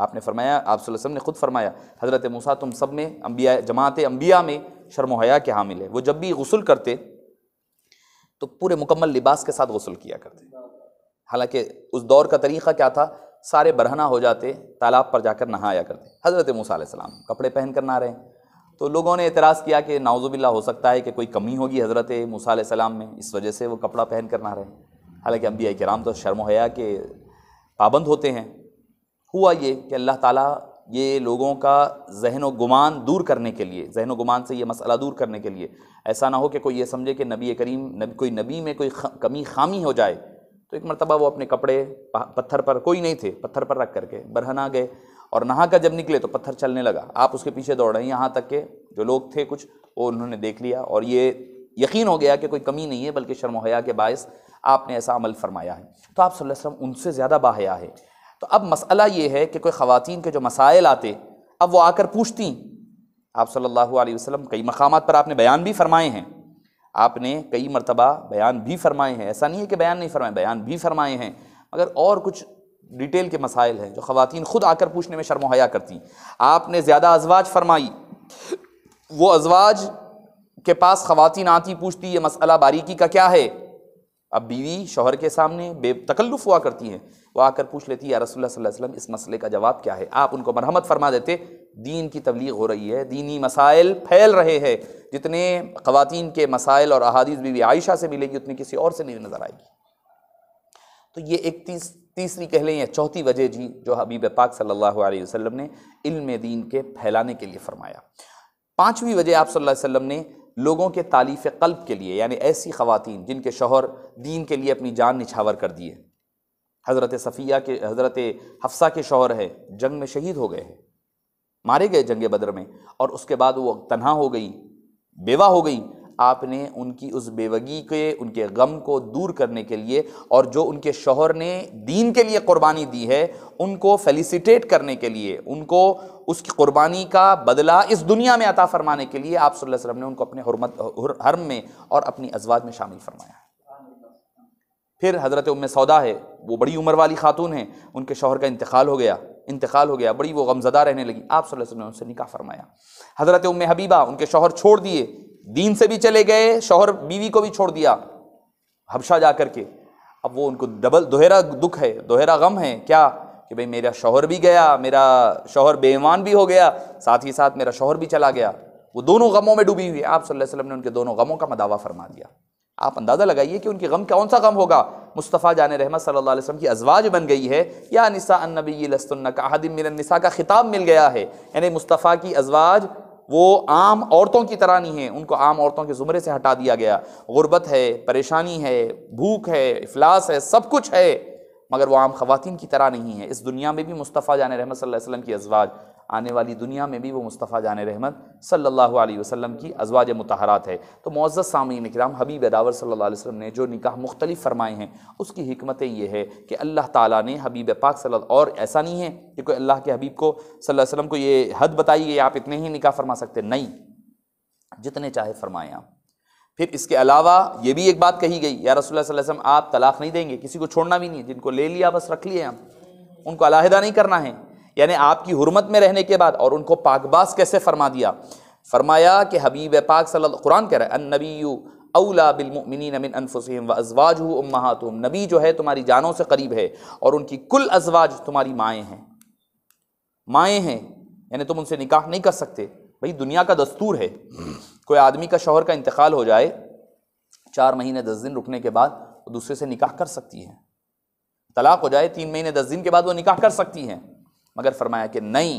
आपने फरमाया आप वसल्लम ने ख़ुद फरमाया हज़रत मूसा तुम सब में अम्बिया जमात अम्बिया में शर्महया के हामिल है वो जब भी गसल करते तो पूरे मुकम्मल लिबास के साथ गसल किया करते हालांकि उस दौर का तरीक़ा क्या था सारे बरहना हो जाते तालाब पर जाकर नहाया करते हज़रत मूसा सलाम कपड़े पहन कर नहा रहे हैं तो लोगों ने एतराज़ किया कि नाउजुबिल्ला हो सकता है कि कोई कमी होगी हज़रत मूसा सलाम में इस वजह से वो कपड़ा पहन कर ना रहे हालांकि अम्बिया कराम तो शर्म हया के पाबंद होते हैं हुआ ये कि अल्लाह ताला ये लोगों का जहन व गुमान दूर करने के लिए जहन व गुमान से ये मसला दूर करने के लिए ऐसा ना हो कि कोई ये समझे कि नबी करीम नबी कोई नबी में कोई कमी खामी हो जाए तो एक मरतबा वो अपने कपड़े पत्थर पर कोई नहीं थे पत्थर पर रख करके बरहना गए और नहा कर जब निकले तो पत्थर चलने लगा आप उसके पीछे दौड़ रहे हैं यहाँ तक के जो लोग थे कुछ वो उन्होंने देख लिया और ये यकीन हो गया कि कोई कमी नहीं है बल्कि शर्मोहया के बायस आपने ऐसा अमल फरमाया है तो आप सल्लम उनसे ज़्यादा बाहया है तो अब मसला ये है कि कोई ख़वान के जो मसाइल आते अब वो आकर पूछती आप सल्ह वसम कई मकाम पर आपने बयान भी फरमाए हैं आपने कई मरतबा बयान भी फरमाए हैं ऐसा नहीं है कि बयान नहीं फरमाए बयान भी फरमाए हैं मगर और कुछ डिटेल के मसाइल हैं जो खातन ख़ुद आकर पूछने में शर्म करती आपने ज़्यादा अजवाज फरमाई वो अजवाज के पास ख़वान आती पूछती ये मसला बारीकी का क्या है अब बीवी शोहर के सामने बेतकल्लुफ़ हुआ करती हैं वो आकर पूछ लेती है रसोल्ला वसल्लम इस मसले का जवाब क्या है आप उनको मरहमत फरमा देते दीन की तबलीग हो रही है दीनी मसाइल फैल रहे हैं जितने ख़वान के मसाइल और अहादीस बीवी आयशा से मिलेगी उतनी किसी और से नहीं नज़र आएगी तो ये एक तीस तीसरी कह लें या चौथी वजह जी जो हबीब पाक सल्लल्लाहु अलैहि वसल्लम ने इल्म दीन के फैलाने के लिए फरमाया पाँचवीं वजह आप सल्लल्लाहु अलैहि वसल्लम ने लोगों के तालीफ़ कल्ब के लिए यानी ऐसी खवतिन जिनके शोहर दीन के लिए अपनी जान निछावर कर दिए हज़रत सफ़िया के हज़रत हफ्सा के शोहर है जंग में शहीद हो गए हैं मारे गए जंग बदर में और उसके बाद वो तनहा हो गई बेवा हो गई आपने उनकी उस बेवगी के उनके गम को दूर करने के लिए और जो उनके शोहर ने दीन के लिए क़ुरबानी दी है उनको फेलिसिटेट करने के लिए उनको उसकी कुर्बानी का बदला इस दुनिया में अता फ़रमाने के लिए आप सल्लल्लाहु अलैहि वसल्लम ने उनको अपने हरमत हर्म में और अपनी अजवाज में शामिल फरमाया फिर हज़रत उम सौदा है वो बड़ी उम्र वाली खातून हैं उनके शोहर का इंतकाल हो गया इंतकाल हो गया बड़ी वो गमजदा रहने लगी आप सल्लल्लाहु अलैहि वसल्लम ने उनसे निकाह फरमाया हज़रत उम हबीबा उनके शोहर छोड़ दिए दीन से भी चले गए शोहर बीवी को भी छोड़ दिया हबशा जा करके अब वो उनको डबल दोहरा दुख है दोहरा गम है क्या कि भाई मेरा शोहर भी गया मेरा शोहर बेईमान भी हो गया साथ ही साथ मेरा शोहर भी चला गया वो दोनों गमों में डूबी हुई आप सल्लल्लाहु अलैहि वसल्लम ने उनके दोनों गमों का मदावा फरमा दिया आप अंदाज़ा लगाइए कि उनके गम कौन सा गम होगा मुस्तफ़ा जान रहमत सल्लल्लाहु अलैहि वसल्लम की अजवाज बन गई है या निसा नबी लस्तुल्न का हदिम मिलनसा का खिताब मिल गया है यानी मुस्तफ़ा की अजवाज वो आम औरतों की तरह नहीं है उनको आम औरतों के ज़ुमरे से हटा दिया गया गुर्बत है परेशानी है भूख है अफलास है सब कुछ है मगर वो आम खवतिन की तरह नहीं है इस दुनिया में भी मुस्तफ़ा जान रहमत वसल्लम की अजवाज आने वाली दुनिया में भी वो मुस्तफ़ा जान रहमत सल्लल्लाहु अलैहि वसल्लम की अजवाज मतहरात है तो मोज़ सामीन इकराम हबीब दावर सल्लल्लाहु अलैहि वसल्लम ने जो निकाह मुख्तलिफ फरमाए हैं उसकी हमतें ये है कि अल्लाह ताला ने हबीब पाक सल और ऐसा नहीं है कि कोई अल्लाह के हबीब को सल्लल्लाहु अलैहि को ये हद बताई गई आप इतने ही निकाह फरमा सकते नहीं जितने चाहे फरमाएँ आप फिर इसके अलावा ये भी एक बात कही गई या रसोल्ला वसम आप तलाक़ नहीं देंगे किसी को छोड़ना भी नहीं है जिनको ले लिया बस रख लिए आप उनको अलाहदा नहीं करना है यानी आपकी हुरमत में रहने के बाद और उनको पाकबाज कैसे फरमा दिया फरमाया कि हबीब पाक सल कुरान कह रहे अन नबी अवला बिलमिन अमिन अनफुसम व अजवाज हु उम्मातुम नबी जो है तुम्हारी जानों से करीब है और उनकी कुल अजवाज तुम्हारी माएँ हैं माएँ हैं यानी तुम उनसे निकाह नहीं कर सकते भाई दुनिया का दस्तूर है कोई आदमी का शोहर का इंतकाल हो जाए चार महीने दस दिन रुकने के बाद वो दूसरे से निकाह कर सकती हैं तलाक हो जाए तीन महीने दस दिन के बाद वो निकाह कर सकती हैं मगर फरमाया कि नहीं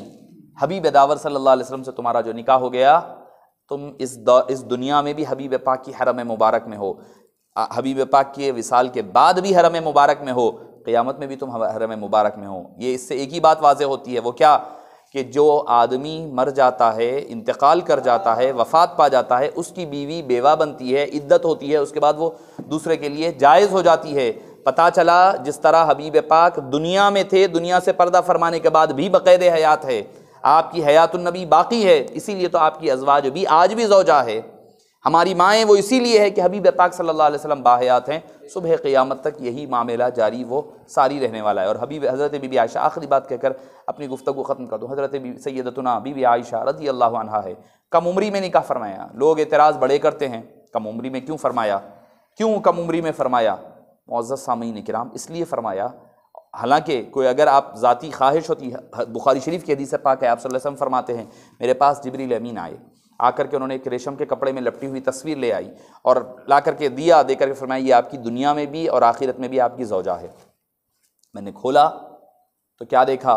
हबीब दावर सल्लल्लाहु अलैहि वसल्लम से तुम्हारा जो निकाह हो गया तुम इस इस दुनिया में भी हबीब पाक की हरम मुबारक में हो हबीब पाक के विसाल के बाद भी हरम मुबारक में हो क़यामत में भी तुम हरम मुबारक में हो ये इससे एक ही बात वाज होती है वो क्या कि जो आदमी मर जाता है इंतकाल कर जाता है वफात पा जाता है उसकी बीवी बेवा बनती है इद्दत होती है उसके बाद वो दूसरे के लिए जायज़ हो जाती है पता चला जिस तरह हबीब पाक दुनिया में थे दुनिया से पर्दा फरमाने के बाद भी बक़ैद हयात है आपकी हयातुलनबी बाकी है इसीलिए तो आपकी अजवाज भी आज भी जोजा है हमारी माएँ वो इसीलिए है कि हबीब पाक सल्लल्लाहु अलैहि वसल्लम बाहयात हैं सुबह क़यामत तक यही मामला जारी वो सारी रहने वाला है और हबीब हज़रत बीबी आयशा आखिरी बात कहकर अपनी गुफ्तु ख़त्म कर दूँ हज़रत सैदतना बीबी आयशा रजी अल्लाह है कम उम्री में निकाह फरमाया लोग एतराज़ बड़े करते हैं कम उम्री में क्यों फरमाया क्यों कम उम्री में फरमाया मुआज़ सामीन कराम इसलिए फ़रमाया हालांकि कोई अगर आप ज़ाती ख्वाहिश होती है बुखारी शरीफ की हदीस पाक है आप सल्लम फरमाते हैं मेरे पास जबरी अमीन आए आकर के उन्होंने एक रेशम के कपड़े में लपटी हुई तस्वीर ले आई और ला करके दिया दे करके फरमाया ये आपकी दुनिया में भी और आखिरत में भी आपकी जोजा है मैंने खोला तो क्या देखा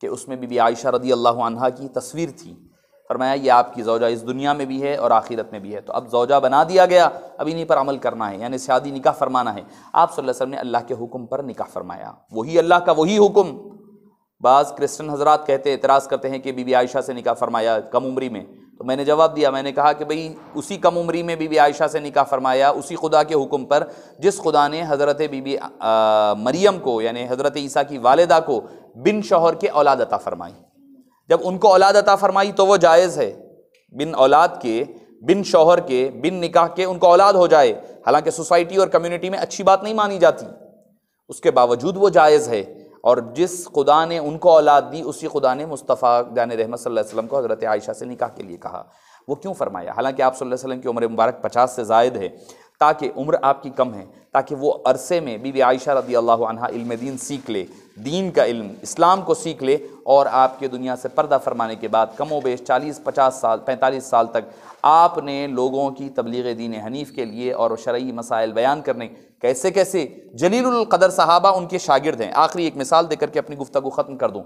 कि उसमें बीबी आयशा रदी अल्लाह की तस्वीर थी फरमाया ये आपकी जौजा इस दुनिया में भी है और आखिरत में भी है तो अब जौजा बना दिया गया अब इन्हीं पर अमल करना है यानी शादी निकाह फरमाना है आप वसल्लम ने अल्लाह के हुक्म पर निकाह फरमाया वही अल्लाह का वही हुक्म बाज़ क्रिश्चियन हजरात कहते एतराज़ करते हैं कि बीबी आयशा से निकाह फरमाया कम उम्री में तो मैंने जवाब दिया मैंने कहा कि भाई उसी कम उम्री में बीबी आयशा से निकाह फरमाया उसी खुदा के हुक्म पर जिस खुदा ने हज़रत बीबी मरियम को यानी हज़रत ईसा की वालदा को बिन शौहर के औलाद अता फरमाई जब उनको औलाद अता फरमाई तो वो जायज़ है बिन औलाद के बिन शोहर के बिन निकाह के उनको औलाद हो जाए हालांकि सोसाइटी और कम्युनिटी में अच्छी बात नहीं मानी जाती उसके बावजूद वो जायज़ है और जिस खुदा ने उनको औलाद दी उसी खुदा ने मुस्तफ़ा जान रहमत सल्लल्लाहु वसल्लम को हज़रत आयशा से निकाह के लिए कहा वो क्यों फरमाया हालांकि आप सल्लल्लाहु अलैहि वसल्लम की उम्र मुबारक पचास से जायद है ताकि उम्र आपकी कम है ताकि वो अरसे में बीबी आयशा रदी अल्लाह इल्म दीन सीख ले दीन का इल्म इस्लाम को सीख ले और आपके दुनिया से पर्दा फरमाने के बाद कमो बेश चालीस पचास साल पैंतालीस साल तक आपने लोगों की तबलीग दीन हनीफ के लिए और शरय मसाइल बयान करने कैसे कैसे जलीलकदर साहबा उनके शागिर्द हैं आखिरी एक मिसाल देकर के अपनी गुफ्तु ख़त्म कर दूँ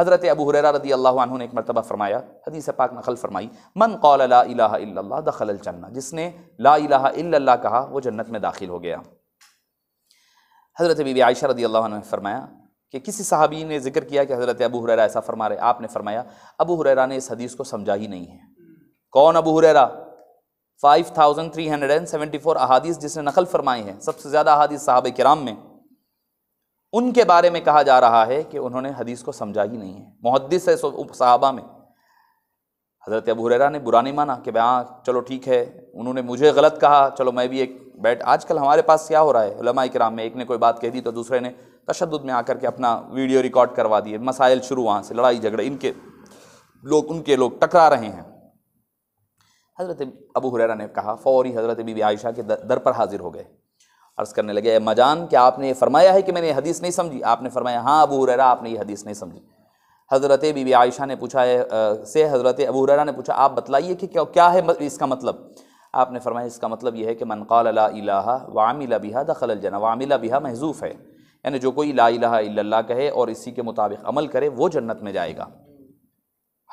हज़रत अबू हुररा रदी अल्लाह ने एक मरतबा फ़रमाया हदीस पाक नकल फ़रमाई मन कौल अला दखल जन्ना जिसने ला अला कहा वो जन्नत में दाखिल हो गया हज़रत बीबी आयशा रदी अल्लाह ने फ़रमाया कि किसी साहबी ने जिक्र किया कि हज़रत अबू हुररा ऐसा फ़रमा रहे आपने फ़रमाया अबू हुररा ने इस हदीस को समझा ही नहीं है कौन अबू हुररा 5374 अहादीस जिसने नकल फ़रमाई है सबसे ज़्यादा अहादीस साहब कराम में उनके बारे में कहा जा रहा है कि उन्होंने हदीस को समझा ही नहीं है मुहदस है साहबा में हज़रत अबू हुररा ने बुरा नहीं माना कि भाई हाँ चलो ठीक है उन्होंने मुझे गलत कहा चलो मैं भी एक बैठ आजकल हमारे पास क्या हो रहा है उलमा कराम में एक ने कोई बात कह दी तो दूसरे ने तशद में आकर के अपना वीडियो रिकॉर्ड करवा दिए मसाइल शुरू वहाँ से लड़ाई झगड़े इनके लोग उनके लोग टकरा रहे हैं हज़रत अबू हुररा ने कहा फ़ौरी हज़रत बीबी आयशा के दर पर हाज़िर हो गए अर्ज़ करने लगे मजान क्या आपने ये फरमाया है कि मैंने हदीस नहीं समझी आपने फरमाया हाँ अबू हुररा आपने ये हदीस नहीं समझी हज़रत बीबी आयशा ने पूछा है से हज़रत अबू हुररा ने पूछा आप बतलाइए कि क्या क्या है इसका मतलब आपने फरमाया इसका मतलब यह है कि मनकाल अला वामिला बिहा दखल जना वामिला बिहा महजूफ़ है यानी जो कोई ला इला कहे और इसी के मुताबिक अमल करे वो जन्नत में जाएगा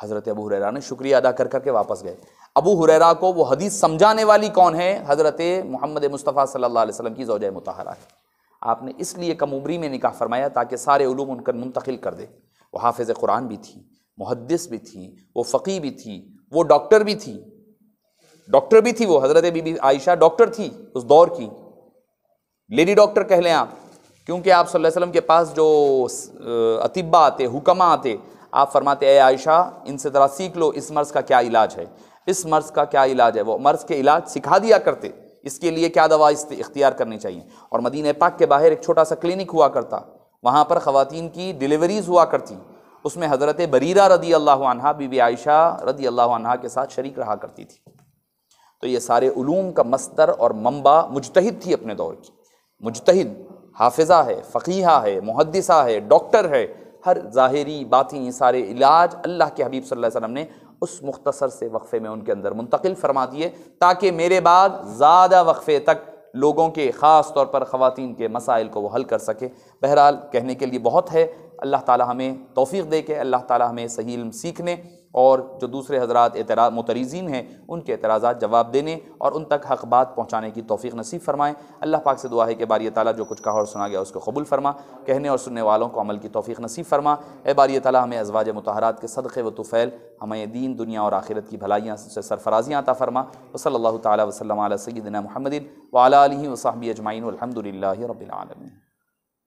हज़रत अबू हुररा ने शुक्रिया अदा कर करके वापस गए अबू हुररा को वो हदीस समझाने वाली कौन है हज़रत मोहम्मद मुस्तफ़ा सल्ला वसलम की जोज मतहरा है आपने इसलिए कम उम्री में निकाह फरमाया ताकि सारे ूम उनका मुंतकिल कर दे वह हाफिज़ कुरान भी थी मुहदस भी थी वो फ़कीह भी थी वो डॉक्टर भी थी डॉक्टर भी थी वो हज़रत बीबी आयशा डॉक्टर थी उस दौर की लेडी डॉक्टर कह लें आप क्योंकि आप सल्लल्लाहु अलैहि वसल्लम के पास जो अतिबा आते हुक्मा आते आप फरमाते आयशा इनसे ज़रा सीख लो इस मर्ज़ का क्या इलाज है इस मर्ज़ का क्या इलाज है वो मर्ज़ के इलाज सिखा दिया करते इसके लिए क्या दवा इख्तियार करनी चाहिए और मदीन पाक के बाहर एक छोटा सा क्लिनिक हुआ करता वहाँ पर ख़वान की डिलीवरीज़ हुआ करती उसमें हज़रत बरीरा रदी अल्लाह अनहा बीबी आयशा रदी अल्लाह के साथ शरीक रहा करती थी तो ये सारे ूम का मस्तर और मम्बा मुजतहद थी अपने दौर की मुजतहद हाफिज़ा है फ़कीहा है मुहदसा है डॉक्टर है हर ज़ाहरी बातें सारे इलाज अल्लाह के हबीब सल्लल्लाहु अलैहि वसल्लम ने उस मुख्तसर से वक्फ़े में उनके अंदर मुंतकिल फरमा दिए ताकि मेरे बाद ज़्यादा वक्फ़े तक लोगों के ख़ास तौर पर ख़वान के मसाइल को वो हल कर सके बहरहाल कहने के लिए बहुत है अल्लाह ताला हमें तोफ़ी दे के अल्लाह ताला हमें सही इल्म सीखने और जो दूसरे हजरात एतरा मतरीज़ीन हैं उनके एतराज़ा जवाब देने और उन तक हक बात पहुँचाने की तोफ़ी नसीब फ़रमाएँ अल्लाह पाक से दुआ है कि बारी ताली जो कुछ कहा और सुना गया उसको कबूल फरमा कहने और सुनने वालों को अमल की तोफ़ी नसीब फ़रमा ए बारी ताली हमें अजवाज मतहरात के सदक़े व तुफ़ैल हमें दीन दुनिया और आखिरत की भलाइयाँ से सरफराजियाँ अता फ़रमा वसल तसलम सैदना महमदिन वाली वसाबी अजमाइन अलहमदिल्ला रबालमीन